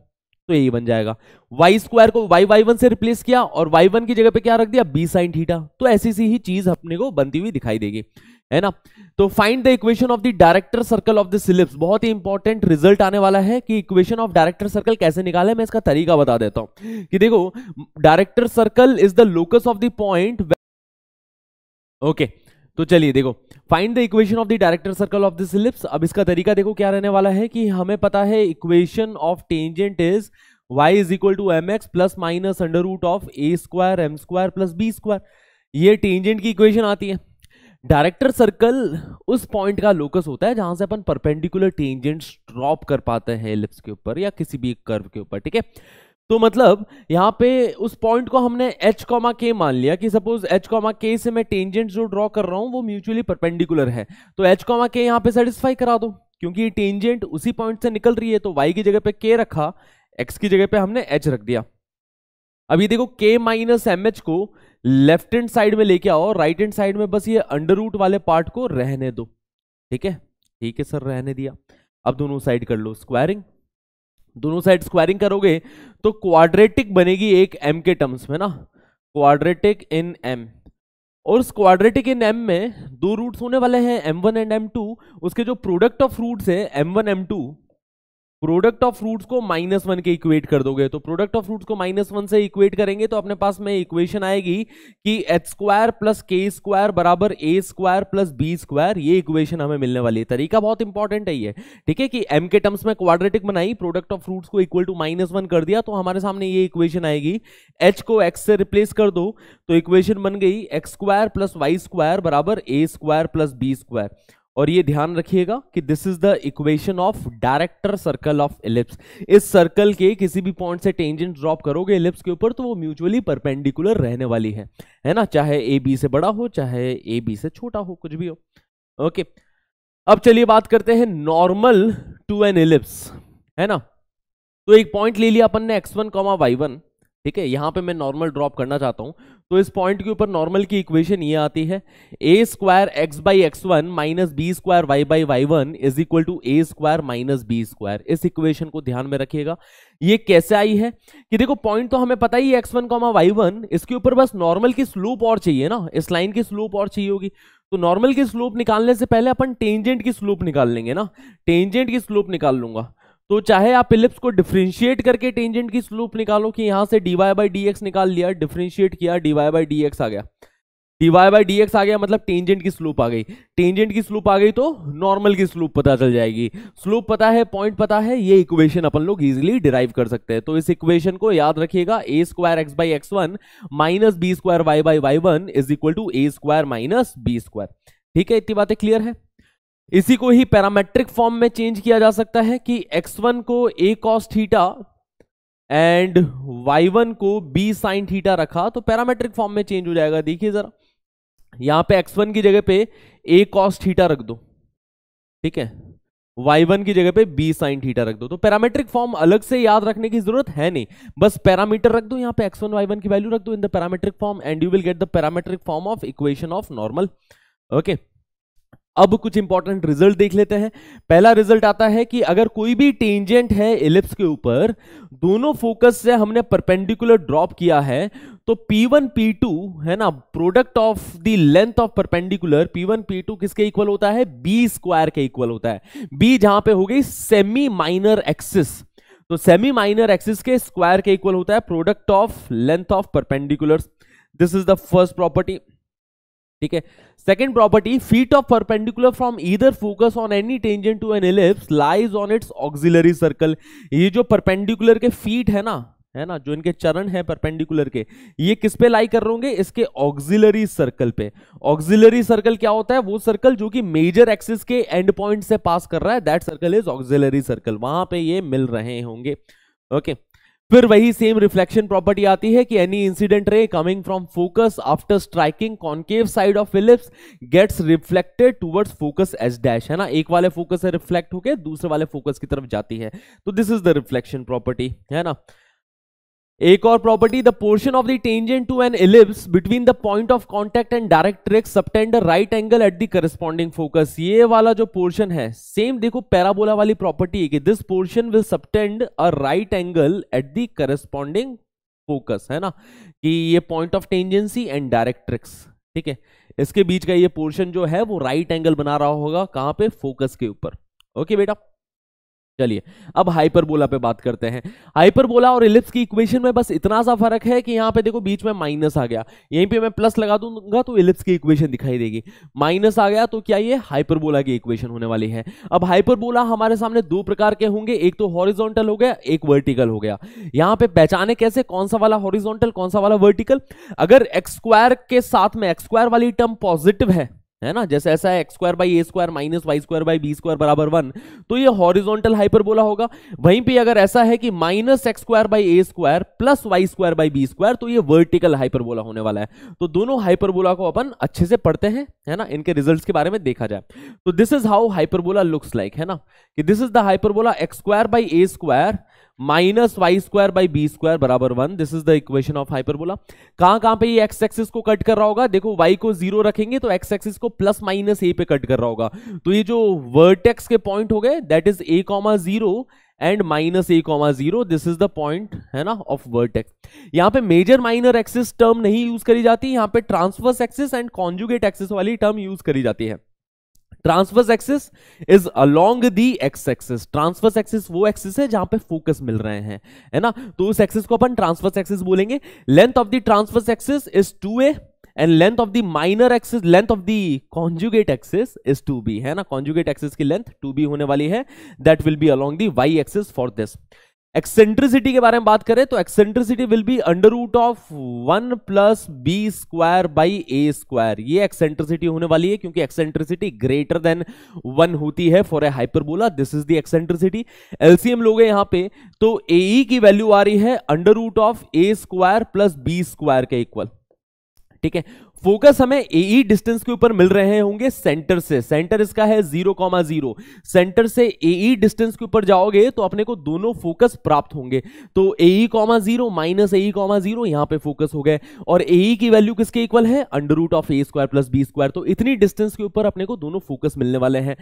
तो यही बन जाएगा वाई स्क्वायर को वाई वाई वन से रिप्लेस किया और वाई वन की जगह पे क्या रख दिया बी साइन थीटा तो ऐसी सी ही चीज अपने को बनती हुई दिखाई देगी है ना तो find the equation of the director circle of the ellipse बहुत ही इंपॉर्टेंट रिजल्ट आने वाला है कि इक्वेशन ऑफ डायरेक्टर सर्कल कैसे निकाले मैं इसका तरीका बता देता हूं कि देखो director circle is the locus of the point okay okay. तो चलिए देखो find the equation of the director circle of this ellipse अब इसका तरीका देखो क्या रहने वाला है कि हमें पता है equation of tangent is y is equal to m x plus minus under root of A square m square plus B square ये टेंजेंट की इक्वेशन आती है डायरेक्टर सर्कल उस पॉइंट का लोकस होता है जहां से अपन परपेंडिकुलर टेंजेंट्स ड्रॉप कर पाते हैं लिप्स के ऊपर या किसी भी कर्व के ऊपर ठीक है तो मतलब यहाँ पे उस पॉइंट को हमने एच कॉमा के मान लिया कि सपोज एच कॉमा के से मैं टेंजेंट जो ड्रॉ कर रहा हूँ वो म्यूचुअली परपेंडिकुलर है तो एच कॉमा के यहाँ पे सेटिस्फाई करा दो क्योंकि टेंजेंट उसी पॉइंट से निकल रही है तो वाई की जगह पे के रखा एक्स की जगह पे हमने एच रख दिया अभी देखो के माइनस एम एच को लेफ्ट हैंड साइड में लेके आओ राइट हैंड साइड में बस ये अंडर रूट वाले पार्ट को रहने दो ठीक है ठीक है सर रहने दिया अब दोनों साइड कर लो स्क्वायरिंग दोनों साइड स्क्वायरिंग करोगे तो क्वाड्रेटिक बनेगी एक एम के टर्म्स में ना क्वाड्रेटिक इन एम और उस क्वाड्रेटिक इन एम में दो रूट्स होने वाले हैं m one and m two उसके जो प्रोडक्ट ऑफ रूट्स है m one m two product of roots को माइनस वन के इक्वेट कर दोगे तो प्रोडक्ट ऑफ फ्रूट्स को माइनस वन से इक्वेट करेंगे तो अपने पास में इक्वेशन आएगी कि h square plus k square बराबर a square plus B square ये इक्वेशन हमें मिलने वाली है तरीका बहुत इंपॉर्टेंट है ये ठीक है कि एम के टर्म्स में क्वाड्रेटिक बनाई प्रोडक्ट ऑफ फ्रूट्स को इक्वल टू माइनस वन कर दिया तो हमारे सामने ये इक्वेशन आएगी एच को एक्स से रिप्लेस कर दो तो इक्वेशन बन गई x square plus Y square बराबर a square plus B square और ये ध्यान रखिएगा कि this is the equation of director circle of ellipse इस सर्कल के किसी भी पॉइंट से टेंजेंट ड्रॉप करोगे इलिप्स के ऊपर तो वो म्यूचुअली परपेंडिकुलर रहने वाली है है ना चाहे ए बी से बड़ा हो चाहे ए बी से छोटा हो कुछ भी हो ओके अब चलिए बात करते हैं नॉर्मल टू एन इलिप्स है ना तो एक पॉइंट ले लिया अपन ने x one comma Y one ठीक है यहां पे मैं नॉर्मल ड्रॉप करना चाहता हूं तो इस पॉइंट के ऊपर नॉर्मल की इक्वेशन ये आती है a square x by x one minus B square y by y one is equal to A square minus B square इस इक्वेशन को ध्यान में रखिएगा ये कैसे आई है कि देखो पॉइंट तो हमें पता ही x one comma Y one इसके ऊपर बस नॉर्मल की स्लोप और चाहिए ना इस लाइन की स्लोप और चाहिए होगी तो नॉर्मल की स्लोप निकालने से पहले अपन टेंजेंट की स्लोप निकाल लेंगे ना टेंजेंट की स्लोप निकाल लूंगा तो चाहे आप इलिप्स को डिफ्रेंशिएट करके टेंजेंट की स्लोप निकालो कि यहां से डीवाई बाई डी एक्स निकाल लिया डिफ्रेंशिएट किया डीवाई बाई डी एक्स आ गया डीवाई बाई डी एक्स आ गया मतलब टेंजेंट की स्लोप आ गई टेंजेंट की स्लोप आ गई तो नॉर्मल की स्लोप पता चल जाएगी स्लोप पता है पॉइंट पता है ये इक्वेशन अपन लोग इजिली डिराइव कर सकते हैं तो इस इक्वेशन को याद रखिएगा a square x by x one minus B square y by y one is equal to A square minus B square ठीक है इतनी बातें क्लियर है इसी को ही पैरामेट्रिक फॉर्म में चेंज किया जा सकता है कि x1 को a cos theta and y1 को b sin थीटा रखा तो पैरामेट्रिक फॉर्म में चेंज हो जाएगा देखिए जरा यहां पे x1 की जगह पे a cos थीटा रख दो ठीक है y1 की जगह पे b sin थीटा रख दो तो पैरामेट्रिक फॉर्म अलग से याद रखने की जरूरत है नहीं बस पैरामीटर रख दो यहां पे x1 y1 की वैल्यू रख दो in the parametric form and you will get the parametric form of equation of normal okay अब कुछ इंपॉर्टेंट रिजल्ट देख लेते हैं पहला रिजल्ट आता है कि अगर कोई भी टेंजेंट है एलिप्स के ऊपर दोनों फोकस से हमने परपेंडिकुलर ड्रॉप किया है तो P1 P2 है ना product of the length of perpendicular P1 P2 किसके इक्वल होता है b स्क्वायर के इक्वल होता है b जहां पे हो गई सेमी माइनर एक्सिस तो सेमी माइनर एक्सिस के स्क्वायर के इक्वल होता है product of length of perpendicular this is the first property ठीक है second property feet of perpendicular from either focus on any tangent to an ellipse lies on its auxiliary circle ये जो परपेंडिकुलर के फीट है ना है ना जो इनके चरण है परपेंडिकुलर के ये किस पे लाई कर रहे इसके ऑक्सिलरी सर्कल पे ऑक्सिलरी सर्कल क्या होता है वो सर्कल जो कि मेजर एक्सिस के एंड पॉइंट से पास कर रहा है that circle is auxiliary circle वहां पे ये मिल रहे होंगे ओके okay. फिर वही सेम रिफ्लेक्शन प्रॉपर्टी आती है कि any incident ray coming from focus after striking concave side of ellipse gets reflected towards focus s dash है ना एक वाले फोकस से रिफ्लेक्ट होकर दूसरे वाले फोकस की तरफ जाती है तो this is the reflection property है ना एक और property the portion of the tangent to an ellipse between the point of contact and directrix subtend right angle at the corresponding focus ये वाला जो पोर्शन है सेम देखो पैराबोला वाली प्रॉपर्टी है कि this portion will subtend a right angle at the corresponding focus है ना कि ये point of tangency and directrix ठीक है इसके बीच का ये पोर्शन जो है वो राइट right एंगल बना रहा होगा कहां पे फोकस के ऊपर ओके okay, बेटा चलिए अब हाइपरबोला पे बात करते हैं हाइपरबोला और इलिप्स की इक्वेशन में बस इतना सा फर्क है कि यहाँ पे देखो बीच में माइनस आ गया यहीं पे मैं प्लस लगा दूंगा तो इलिप्स की इक्वेशन दिखाई देगी माइनस आ गया तो क्या ये हाइपरबोला की इक्वेशन होने वाली है अब हाइपरबोला हमारे सामने दो प्रकार के होंगे एक तो हॉरिजोंटल हो गया एक वर्टिकल हो गया यहाँ पे पहचाने कैसे कौन सा वाला हॉरिजोंटल कौन सा वाला वर्टिकल अगर एक्सक्वायर के साथ में एक्सक्वायर वाली टर्म पॉजिटिव है है ना जैसे ऐसा है x square by A square minus y square by b square बराबर वन तो ये हॉरिजॉन्टल हाइपरबोला होगा वहीं पे अगर ऐसा है कि minus x square by A square plus Y square by b square तो ये वर्टिकल हाइपरबोला होने वाला है तो दोनों हाइपरबोला को अपन अच्छे से पढ़ते हैं है ना इनके रिजल्ट के बारे में देखा जाए तो this is how hyperbola looks like है ना कि this is the hyperbola x square by A square minus y square by b square बराबर one this is the equation of hyperbola कहां कहां पे ये एक्स एक्सिस को कट कर रहा होगा देखो वाई को जीरो रखेंगे तो एक्स एक्सिस को प्लस माइनस ए पे कट कर रहा होगा तो ये जो वर्टेक्स के पॉइंट हो गए that is a comma zero and minus A comma zero this is the point है ना ऑफ वर्टेक्स यहाँ पे मेजर माइनर एक्सिस टर्म नहीं यूज करी जाती यहाँ पे transverse axis and conjugate axis वाली टर्म यूज करी जाती है transverse axis is along the x axis transverse axis वो एक्सिस है जहां पे फोकस मिल रहे हैं है ना तो उस एक्सिस को अपन ट्रांसवर्स एक्सिस बोलेंगे length of the transverse axis is two a and length of the minor axis length of the conjugate axis is two b है ना कॉन्जुगेट एक्सिस की लेंथ टू बी होने वाली है that will be along the Y axis for this eccentricity के बारे में बात करें तो eccentricity will be under root of one plus B square by A square ये एक्सेंट्रिसिटी होने वाली है क्योंकि एक्सेंट्रिसिटी ग्रेटर देन वन होती है for a hyperbola this is the eccentricity LCM लोग हैं यहां पे तो ए e की वैल्यू आ रही है under root of A square plus B square के इक्वल ठीक है फोकस हमें ए डिस्टेंस e के ऊपर मिल रहे होंगे सेंटर से सेंटर इसका है जीरो कॉमा जीरो सेंटर से ए डिस्टेंस e के ऊपर जाओगे तो अपने को दोनों फोकस प्राप्त होंगे तो a comma zero minus A comma zero यहां पे फोकस हो गए और ए e की वैल्यू किसके इक्वल है under root of A square plus B square तो इतनी डिस्टेंस के ऊपर अपने को दोनों फोकस मिलने वाले हैं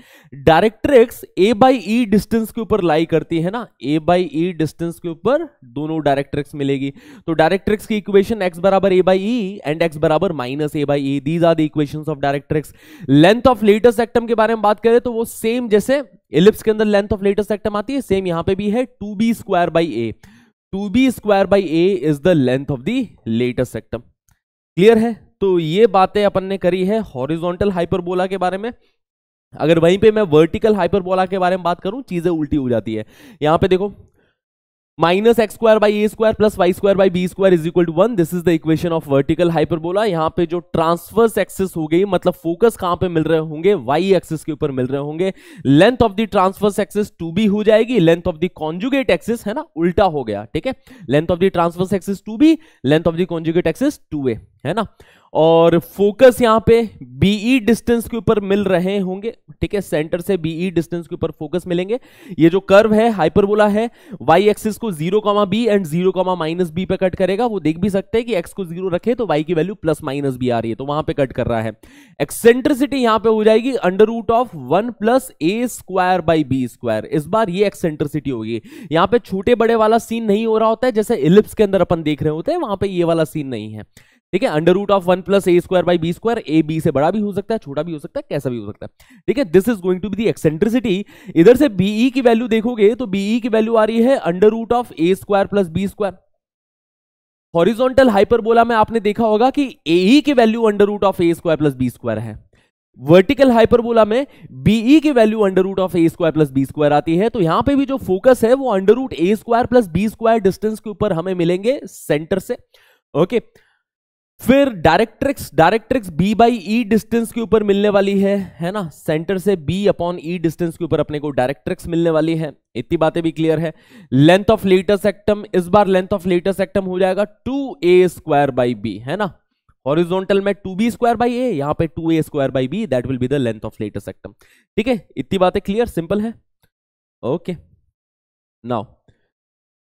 directrix a by E distance के ऊपर लाई करती है ना ए बाई ई डिस्टेंस के ऊपर दोनों डायरेक्ट्रिक्स मिलेगी तो डायरेक्ट्रिक्स की इक्वेशन एक्स बराबर ए बाई ई एंड एक्स बराबर minus minus A by a these are the equation of directrix length of latus rectum के बारे में बात करें तो वो सेम जैसे इलिप्स के अंदर लेंथ ऑफ लेटेस्ट एक्टम आती है सेम यहां पे भी है two B square by a two B square by A is the length of the latus rectum clear है तो ये बातें अपन ने करी है हॉरिजोंटल हाइपरबोला के बारे में अगर वहीं पे मैं वर्टिकल हाइपरबोला के बारे में बात करूं चीजें उल्टी हो जाती है यहां पे देखो minus x square by A square plus Y square by b square is equal to one this is the equation of vertical hyperbola यहाँ पे जो ट्रांसवर्स एक्सेस हो गई मतलब फोकस कहां पे मिल रहे होंगे वाई एक्सेस के ऊपर मिल रहे होंगे length of the transverse axis two b हो जाएगी length of the conjugate axis है ना उल्टा हो गया ठीक है length of the transverse axis two B length of the conjugate axis two a है ना और फोकस यहाँ पे बीई डिस्टेंस e के ऊपर मिल रहे होंगे ठीक है सेंटर से बीई डिस्टेंस e के ऊपर फोकस मिलेंगे ये जो कर्व है हाइपरबोला है वाई एक्सिस को zero comma B and zero comma minus B पे कट करेगा वो देख भी सकते हैं कि एक्स को जीरो रखे तो वाई की वैल्यू प्लस माइनस बी आ रही है तो वहां पे कट कर रहा है एक्सेंट्रिसिटी यहां पे हो जाएगी under root of one plus a square by b square इस बार ये एक्सेंट्रिसिटी होगी यहाँ पे छोटे बड़े वाला सीन नहीं हो रहा होता है जैसे इलिप्स के अंदर अपन देख रहे होते हैं वहां पर ये वाला सीन नहीं है ठीक है under root of one plus a square by b square a B से बड़ा भी हो सकता है छोटा भी हो सकता है कैसा भी हो सकता है ठीक है this is going to be the eccentricity इधर से बीई e की वैल्यू देखोगे तो बीई e की वैल्यू आ रही है under root of A square plus B square hyperbola में आपने देखा होगा कि ए e की value under root of A square plus B square है वर्टिकल हाइपरबोला में बीई की value under root of A square plus B square आती है तो यहां पे भी जो फोकस है वो अंडर रूट ए square plus B square distance के ऊपर हमें मिलेंगे सेंटर से ओके okay. फिर directrix directrix b by E distance के ऊपर मिलने वाली है है ना सेंटर से बी अपॉन ई डिस्टेंस के ऊपर अपने को डायरेक्ट्रिक्स मिलने वाली है इतनी बातें भी क्लियर है लेंथ ऑफ लेटर एक्टम इस बार लेंथ ऑफ लेटर एक्टम हो जाएगा two A square by b है ना हॉरिजॉन्टल में two B square by a यहां पे two A square by b that will be the length of latus rectum ठीक है इतनी बातें क्लियर सिंपल है ओके नाउ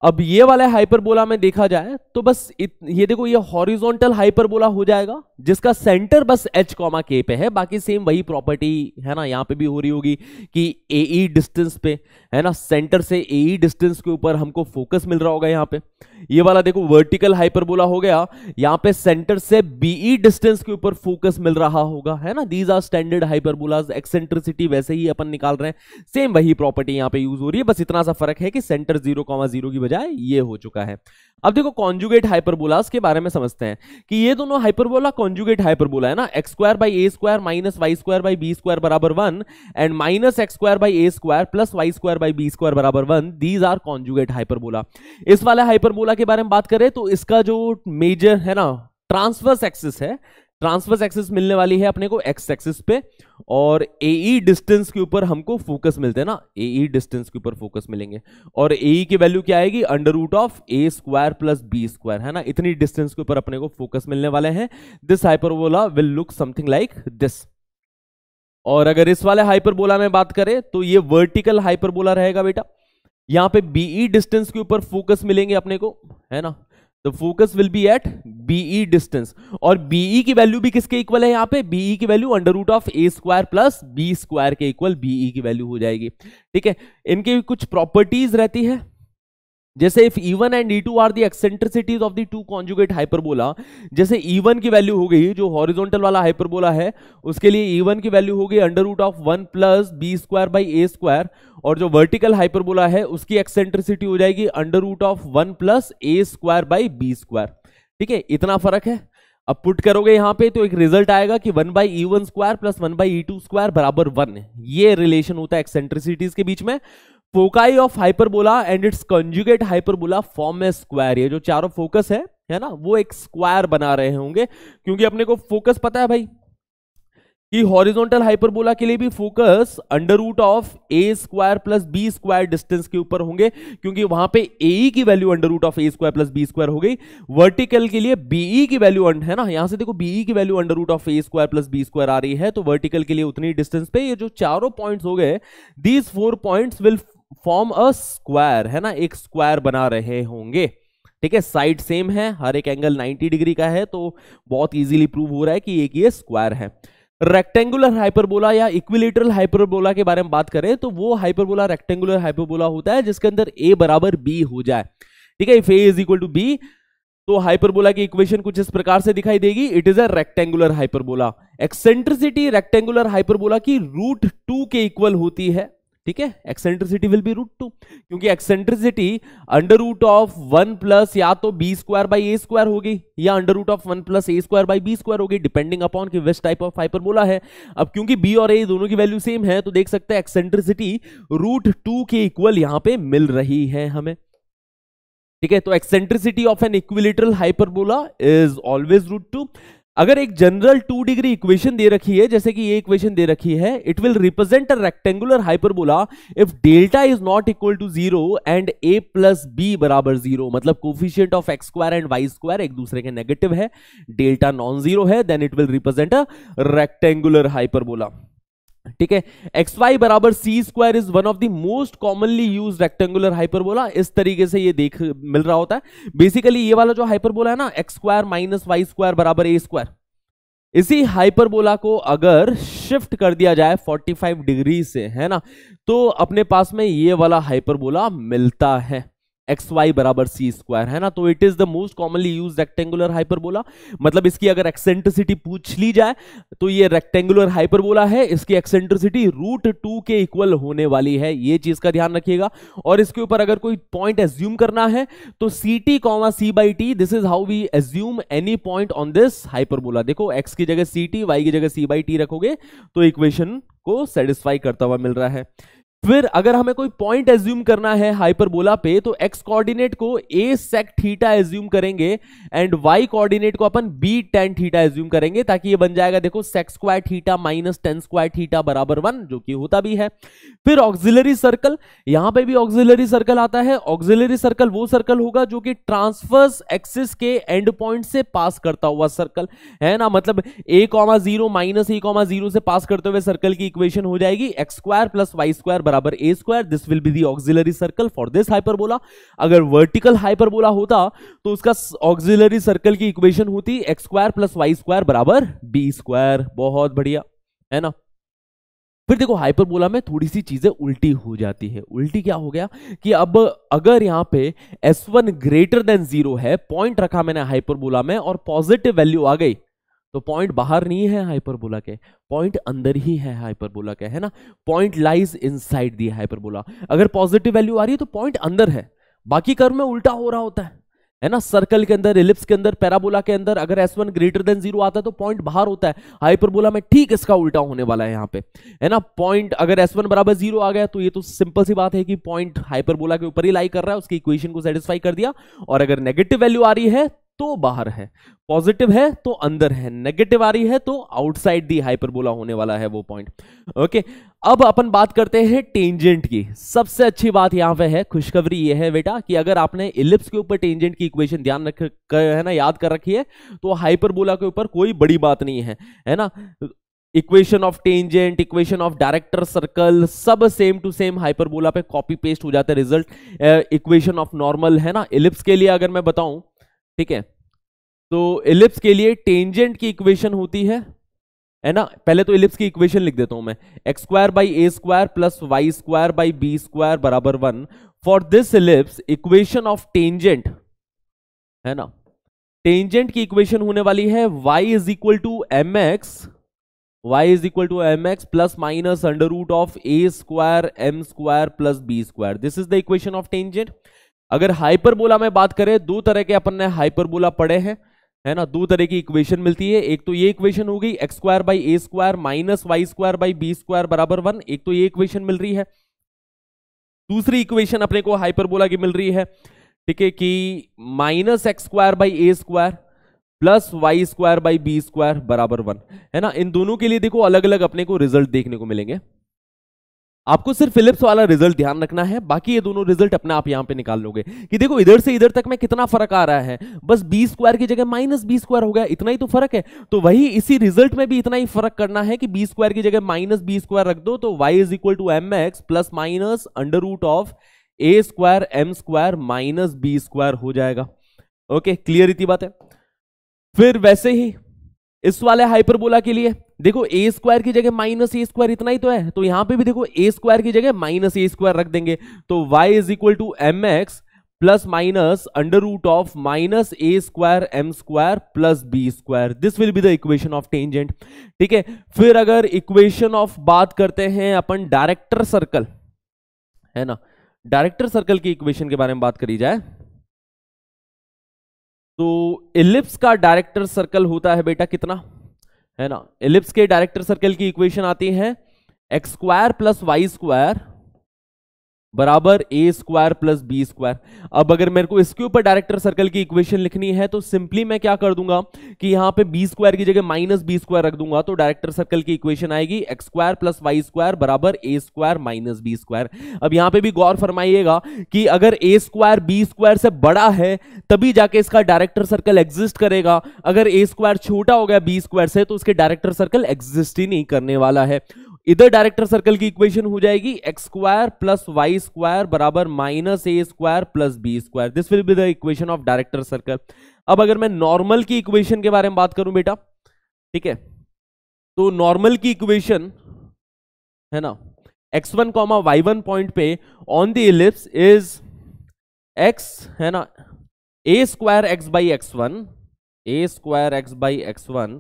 अब ये वाला हाइपरबोला में देखा जाए तो बस इत, ये देखो ये हॉरिजॉन्टल हाइपरबोला हो जाएगा जिसका सेंटर बस एच कॉमा के पे है बाकी सेम वही प्रॉपर्टी है ना यहां पे भी हो रही होगी कि ए ई डिस्टेंस पे है ना सेंटर से ए डिस्टेंस e के ऊपर हमको फोकस मिल रहा होगा यहाँ पे ये वाला देखो वर्टिकल हाइपरबोला हो गया यहाँ पे सेंटर से बीई डिस्टेंस e के ऊपर फोकस मिल रहा होगा है ना these are standard hyperbolas eccentricity वैसे ही अपन निकाल रहे हैं सेम वही प्रॉपर्टी यहाँ पे यूज हो रही है बस इतना सा फर्क है कि सेंटर जीरो जीरो की बजाय ये हो चुका है अब देखो कॉन्जुगेट हाइपरबोलास के बारे में समझते हैं कि ये दोनों हाइपरबोला कॉन्जुगेट हाइपरबोला है ना x square by A square minus y square by b square बराबर one and minus x square by A square plus Y square by b square बराबर one these are conjugate hyperbola इस वाले हाइपरबोला के बारे में बात करें तो इसका जो मेजर है ना ट्रांसवर्स एक्सिस है ट्रांसवर्स एक्सिस मिलने वाली है अपने को एक्स एक्सिस पे और ए e डिस्टेंस के ऊपर हमको फोकस मिलते हैं ना ए e डिस्टेंस के ऊपर फोकस मिलेंगे और ए e की वैल्यू क्या आएगी under root of A square plus B square है ना इतनी डिस्टेंस के ऊपर अपने को फोकस मिलने वाले हैं this hyperbola will look something like this और अगर इस वाले हाइपरबोला में बात करें तो ये वर्टिकल हाइपरबोला रहेगा बेटा यहां पे बीई डिस्टेंस के ऊपर फोकस मिलेंगे अपने को है ना the focus will be at b e distance और बीई e की वैल्यू भी किसके इक्वल है यहाँ पे बीई e की value under root of A square plus B square के इक्वल बीई e की वैल्यू हो जाएगी ठीक है इनकी कुछ प्रॉपर्टीज रहती है जैसे if e one and e two are the eccentricities of the two conjugate hyperbola जैसे E1 की वैल्यू हो गई जो हॉरिजॉन्टल वाला हाइपरबोला है उसके लिए E1 की वैल्यू हो गई under root of one plus B square by A square और जो वर्टिकल हाइपरबोला है उसकी एक्सेंट्रिसिटी हो जाएगी under root of one plus a square by b square ठीक है इतना फर्क है अब पुट करोगे यहां पे तो एक रिजल्ट आएगा कि one by e one square plus one by e two square बराबर वन ये रिलेशन होता है एक्सेंट्रिसिटीज के बीच में foci of hyperbola and its conjugate hyperbola form में स्क्वायर ये जो चारों फोकस है है ना वो एक स्क्वायर बना रहे होंगे क्योंकि अपने को फोकस पता है भाई कि हॉरिजॉन्टल हाइपरबोला के लिए भी focus under root of A square plus B square distance के ऊपर होंगे क्योंकि वहां पे ए की value under root of A square plus B square हो गई वर्टिकल के लिए बीई की वैल्यू है ना यहां से देखो बीई की value under root of A square plus B square आ रही है तो वर्टिकल के लिए उतनी डिस्टेंस पे ये जो चारों पॉइंट हो गए these four point will form a square है ना एक स्क्वायर बना रहे होंगे ठीक है साइड सेम है हर एक एंगल 90 डिग्री का है तो बहुत इजीली प्रूव हो रहा है कि एक ये स्क्वायर है रेक्टेंगुलर हाइपरबोला या इक्विलेटरल हाइपरबोला के बारे में बात करें तो वो हाइपरबोला रेक्टेंगुलर हाइपरबोला होता है जिसके अंदर ए बराबर बी हो जाए ठीक है if a is equal to b तो हाइपरबोला की इक्वेशन कुछ इस प्रकार से दिखाई देगी it is a rectangular hyperbola eccentricity rectangular hyperbola की रूट टू के इक्वल होती है ठीक है eccentricity will be root two क्योंकि eccentricity under root of one plus या तो b square by A square होगी या under root of one plus a square by b square होगी डिपेंडिंग अपॉन कि विस टाइप ऑफ फाइपर बोला है अब क्योंकि बी और ए दोनों की वैल्यू सेम है तो देख सकते हैं एक्सेंट्रिसिटी रूट टू के इक्वल यहां पे मिल रही है हमें ठीक है तो eccentricity of an equilateral hyperbola is always root two अगर एक जनरल टू डिग्री इक्वेशन दे रखी है जैसे कि ये इक्वेशन दे रखी है it will represent a rectangular hyperbola if delta is not equal to zero and a plus b बराबर जीरो मतलब coefficient of x square and y square एक दूसरे के नेगेटिव है डेल्टा नॉन जीरो है then it will represent a rectangular hyperbola ठीक है एक्स वाई बराबर c square is one of the most commonly use rectangular hyperbola इस तरीके से ये देख मिल रहा होता है बेसिकली ये वाला जो हाइपरबोला है ना x square minus y square बराबर ए स्क्वायर इसी हाइपरबोला को अगर शिफ्ट कर दिया जाए 45 डिग्री से है ना तो अपने पास में ये वाला हाइपरबोला मिलता है एक्स वाई बराबर सी स्क्वायर है ना तो it is the most commonly use rectangular hyperbola मतलब इसकी अगर एक्सेंट्रिसिटी पूछ ली जाए तो ये रेक्टेंगुलर हाइपरबोला है इसकी एक्सेंट्रिसिटी रूट टू के इक्वल होने वाली है ये चीज का ध्यान रखिएगा और इसके ऊपर अगर कोई पॉइंट एज्यूम करना है तो c t comma c by t this is how we assume any point on this hyperbola देखो एक्स की जगह सी टी वाई की जगह सी बाई टी रखोगे तो इक्वेशन को सेटिस्फाई करता हुआ मिल रहा है फिर अगर हमें कोई पॉइंट एज्यूम करना है हाइपरबोला पे तो एक्स कोऑर्डिनेट को ए सेक थीटा एज्यूम करेंगे एंड वाई कोऑर्डिनेट को अपन बी टेन थीटा एज्यूम करेंगे ताकि ये बन जाएगा देखो sec square theta minus tan square theta बराबर वन जो कि होता भी है फिर ऑक्सिलरी सर्कल यहां पे भी ऑक्सिलरी सर्कल आता है ऑक्सिलरी सर्कल वो सर्कल होगा जो कि ट्रांसफर्स एक्सिस के एंड पॉइंट से पास करता हुआ सर्कल है ना मतलब a comma zero minus A comma zero से पास करते हुए सर्कल की इक्वेशन हो जाएगी x square plus Y square बराबर a square this will be the auxiliary circle for this hyperbola अगर वर्टिकल हाइपरबोला होता तो उसका ऑक्सिलरी सर्कल की इक्वेशन होती x square plus Y square बराबर बी स्क्वायर बहुत बढ़िया है ना फिर देखो हाइपरबोला में थोड़ी सी चीजें उल्टी हो जाती है उल्टी क्या हो गया कि अब अगर यहां पे s1 ग्रेटर देन जीरो है पॉइंट रखा मैंने हाइपरबोला में और पॉजिटिव वैल्यू आ गई तो पॉइंट बाहर नहीं है हाइपरबोला के पॉइंट अंदर ही है हाइपरबोला के है ना point lies inside the hyperbola अगर पॉजिटिव वैल्यू आ रही है तो पॉइंट अंदर है बाकी कर्व में उल्टा हो रहा होता है है ना सर्कल के अंदर इलिप्स के अंदर पैराबोला के अंदर अगर s one greater than zero आता है तो पॉइंट बाहर होता है हाइपरबोला में ठीक इसका उल्टा होने वाला है यहाँ पे है ना पॉइंट अगर एस वन बराबर जीरो आ गया तो ये तो सिंपल सी बात है कि पॉइंट हाइपरबोला के ऊपर ही लाई कर रहा है उसकी इक्वेशन को सेटिस्फाई कर दिया और अगर नेगेटिव वैल्यू आ रही है तो बाहर है पॉजिटिव है तो अंदर है नेगेटिव आ रही है तो आउटसाइड दी हाइपरबोला होने वाला है वो पॉइंट ओके okay, अब अपन बात करते हैं टेंजेंट की सबसे अच्छी बात यहां पे है खुशखबरी ये है बेटा कि अगर आपने इलिप्स के ऊपर टेंजेंट की इक्वेशन ध्यान रख है ना याद कर रखी है तो हाइपरबोला के ऊपर कोई बड़ी बात नहीं है है ना equation of tangent equation of director circle सब सेम टू सेम हाइपरबोला पे कॉपी पेस्ट हो जाता है रिजल्ट इक्वेशन ऑफ नॉर्मल है ना इलिप्स के लिए अगर मैं बताऊं ठीक है तो इलिप्स के लिए टेंजेंट की इक्वेशन होती है है ना पहले तो इलिप्स की इक्वेशन लिख देता हूं मैं x square by A square plus Y square by b square बराबर one for this ellipse equation of tangent है ना टेंजेंट की इक्वेशन होने वाली है y is equal to m x y is equal to m x plus minus under root of A square m square plus B square this is the equation of tangent अगर हाइपरबोला में बात करें दो तरह के अपन ने हाइपरबोला पढ़े हैं है ना दो तरह की इक्वेशन मिलती है एक तो ये इक्वेशन हो गई x square by A square minus y square by b square बराबर वन एक तो ये इक्वेशन मिल रही है दूसरी इक्वेशन अपने को हाइपरबोला की मिल रही है ठीक है कि minus x square by A square plus Y square by b square बराबर वन है ना इन दोनों के लिए देखो अलग अलग अपने को रिजल्ट देखने को मिलेंगे आपको सिर्फ फिलिप्स वाला रिजल्ट ध्यान रखना है बाकी ये दोनों रिजल्ट अपने आप यहां पे निकाल लोगे कि देखो इधर से इधर तक में कितना फर्क आ रहा है बस बी स्क्वायर की जगह माइनस बी स्क्वायर हो गया इतना ही तो फर्क है तो वही इसी रिजल्ट में भी इतना ही फर्क करना है कि बी स्क्वायर की जगह माइनस बी स्क्वायर रख दो तो y is equal to m x plus minus under root of A square m square minus B square हो जाएगा ओके क्लियर इतनी बात है फिर वैसे ही इस वाले हाइपरबोला के लिए देखो ए स्क्वायर की जगह माइनस ए स्क्वायर इतना ही तो है तो यहां पे भी देखो ए स्क्वायर की जगह माइनस ए स्क्वायर रख देंगे तो y is equal to m x plus minus under root of minus A square m square plus B square this will be the equation of tangent ठीक है फिर अगर इक्वेशन ऑफ बात करते हैं अपन डायरेक्टर सर्कल है ना डायरेक्टर सर्कल की इक्वेशन के बारे में बात करी जाए तो इलिप्स का डायरेक्टर सर्कल होता है बेटा कितना है ना इलिप्स के डायरेक्टर सर्कल की इक्वेशन आती है x square plus Y square बराबर a square plus B square अब अगर मेरे को इसके ऊपर डायरेक्टर सर्कल की इक्वेशन लिखनी है तो सिंपली मैं क्या कर दूंगा कि यहां पे बी स्क्वायर की जगह माइनस बी स्क्वायर रख दूंगा तो डायरेक्टर सर्कल की इक्वेशन आएगी x square plus Y square बराबर a square minus B square अब यहां पे भी गौर फरमाइएगा कि अगर ए स्क्वायर बी स्क्वायर से बड़ा है तभी जाके इसका डायरेक्टर सर्कल एग्जिस्ट करेगा अगर ए स्क्वायर छोटा हो गया बी स्क्वायर से तो उसके डायरेक्टर सर्कल एग्जिस्ट ही नहीं करने वाला है इधर डायरेक्टर सर्कल की इक्वेशन हो जाएगी x square plus Y square बराबर minus A square plus B square this will be the equation of director circle अब अगर मैं नॉर्मल की इक्वेशन के बारे में बात करूं बेटा ठीक है तो नॉर्मल की इक्वेशन है ना x one comma Y one point पे on the ellipse is x है ना a square x by x one a square x by x one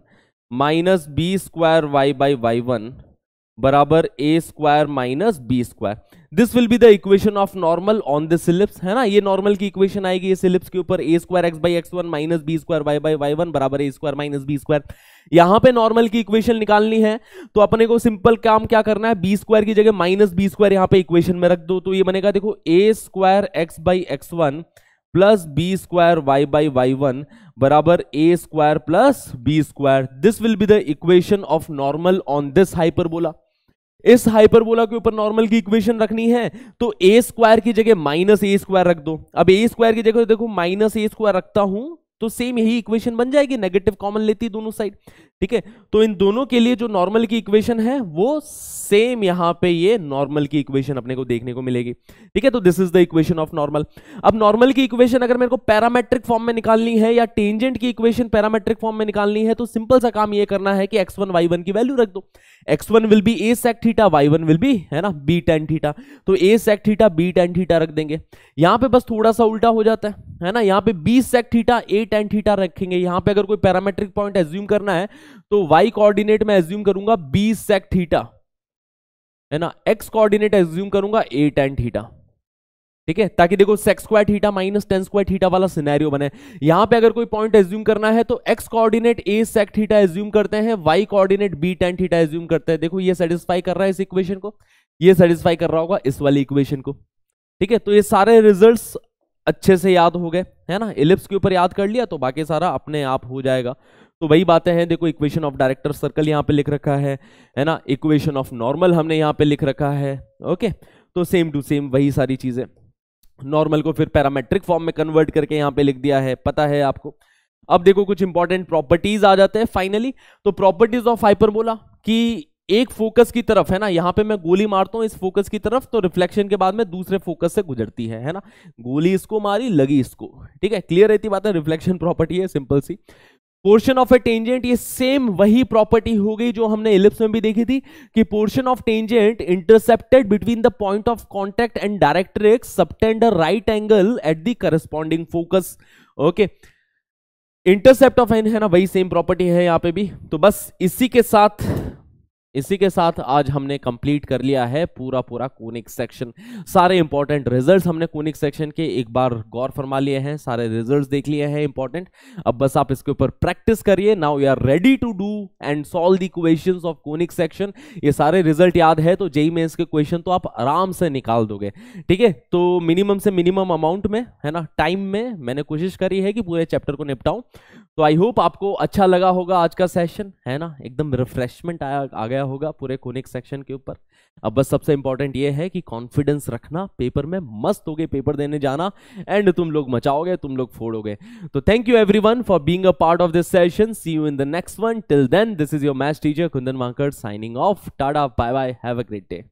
minus B square y by y one बराबर a square minus B square this will be the equation of normal on this ellipse है ना ये नॉर्मल की इक्वेशन आएगी इस सिलिप्स के ऊपर a square x by x one minus B square y by y one बराबर a square minus B square यहां पे नॉर्मल की इक्वेशन निकालनी है तो अपने को सिंपल काम क्या करना है बी स्क्वायर की जगह माइनस बी स्क्वायर यहां पे इक्वेशन में रख दो तो ये बनेगा देखो a square x by x one plus B square y by y one बराबर a square plus B square this will be the equation of normal on this hyperbola इस हाइपरबोला के ऊपर नॉर्मल की इक्वेशन रखनी है तो ए स्क्वायर की जगह माइनस ए स्क्वायर रख दो अब ए स्क्वायर की जगह देखो माइनस ए स्क्वायर रखता हूं तो सेम यही इक्वेशन बन जाएगी नेगेटिव कॉमन लेती दोनों साइड ठीक है तो इन दोनों के लिए जो नॉर्मल की इक्वेशन है वो सेम यहां पे ये नॉर्मल की इक्वेशन अपने को देखने को मिलेगी ठीक है तो this is the equation of normal अब नॉर्मल की इक्वेशन अगर मेरे को पैरामेट्रिक फॉर्म में निकालनी है या टेंजेंट की इक्वेशन पैरामेट्रिक फॉर्म में निकालनी है तो सिंपल सा काम यह करना है कि एक्स वन की वैल्यू रख दो x one will be a sec theta y one will be है ना बी टेन थीटा तो a sec theta b tan theta रख देंगे यहाँ पे बस थोड़ा सा उल्टा हो जाता है है ना यहाँ पे b sec theta a tan theta रखेंगे यहाँ पे अगर कोई पैरामेट्रिक पॉइंट एज्यूम करना है तो वाई कोऑर्डिनेट में एज्यूम करूंगा बी सेक थीटा है ना एक्स कोऑर्डिनेट एज्यूम करूंगा ए टेन थीटा ठीक है ताकि देखो sec square theta minus tan square theta वाला सिनेरियो बने यहां पे अगर कोई पॉइंट एज्यूम करना है तो x coordinate a sec theta assume करते हैं y coordinate b tan theta assume करते हैं देखो ये सेटिस्फाई कर रहा है इस इक्वेशन को ये सेटिस्फाई कर रहा होगा इस वाली इक्वेशन को ठीक है तो ये सारे रिजल्ट अच्छे से याद हो गए है ना इलिप्स के ऊपर याद कर लिया तो बाकी सारा अपने आप हो जाएगा तो वही बातें हैं देखो इक्वेशन ऑफ डायरेक्टर सर्कल यहाँ पे लिख रखा है है ना इक्वेशन ऑफ नॉर्मल हमने यहाँ पे लिख रखा है ओके तो सेम टू सेम वही सारी चीजें नॉर्मल को फिर पैरामेट्रिक फॉर्म में कन्वर्ट करके यहाँ पे लिख दिया है पता है आपको अब देखो कुछ इंपॉर्टेंट प्रॉपर्टीज आ जाते हैं फाइनली तो प्रॉपर्टीज ऑफ हाइपरबोला कि एक फोकस की तरफ है ना यहाँ पे मैं गोली मारता हूँ इस फोकस की तरफ तो रिफ्लेक्शन के बाद में दूसरे फोकस से गुजरती है है ना गोली इसको मारी लगी इसको ठीक है क्लियर रहती बात है रिफ्लेक्शन प्रॉपर्टी है सिंपल सी पोर्शन ऑफ ए टेंजेंट ये सेम वही प्रॉपर्टी हो गई जो हमने इलिप्स में भी देखी थी कि portion of tangent intercepted between the point of contact and directrix subtend right angle at the corresponding focus okay intercept of n है ना वही सेम प्रॉपर्टी है यहां पे भी तो बस इसी के साथ इसी के साथ आज हमने कंप्लीट कर लिया है पूरा पूरा कूनिक सेक्शन सारे इंपॉर्टेंट रिजल्ट्स हमने कूनिक सेक्शन के एक बार गौर फरमा लिए हैं सारे रिजल्ट्स देख लिए हैं इंपॉर्टेंट अब बस आप इसके ऊपर प्रैक्टिस करिए now you are ready to do and solve the question of conic section ये सारे रिजल्ट याद है तो जेई मेन्स e e के क्वेश्चन तो आप आराम से निकाल दोगे ठीक है तो मिनिमम से मिनिमम अमाउंट में है ना टाइम में मैंने कोशिश करी है कि पूरे चैप्टर को निपटाऊं तो आई होप आपको अच्छा लगा होगा आज का सेशन है ना एकदम रिफ्रेशमेंट आया आ गया गया होगा पूरे कोनिक सेक्शन के ऊपर अब बस सबसे इंपॉर्टेंट ये है कि कॉन्फिडेंस रखना पेपर में मस्त हो गए पेपर देने जाना एंड तुम लोग मचाओगे तुम लोग फोड़ोगे तो thank you one for being a part of this session see you in the next one till then this is your math teacher Kundan Wankar signing off tata bye bye have a great day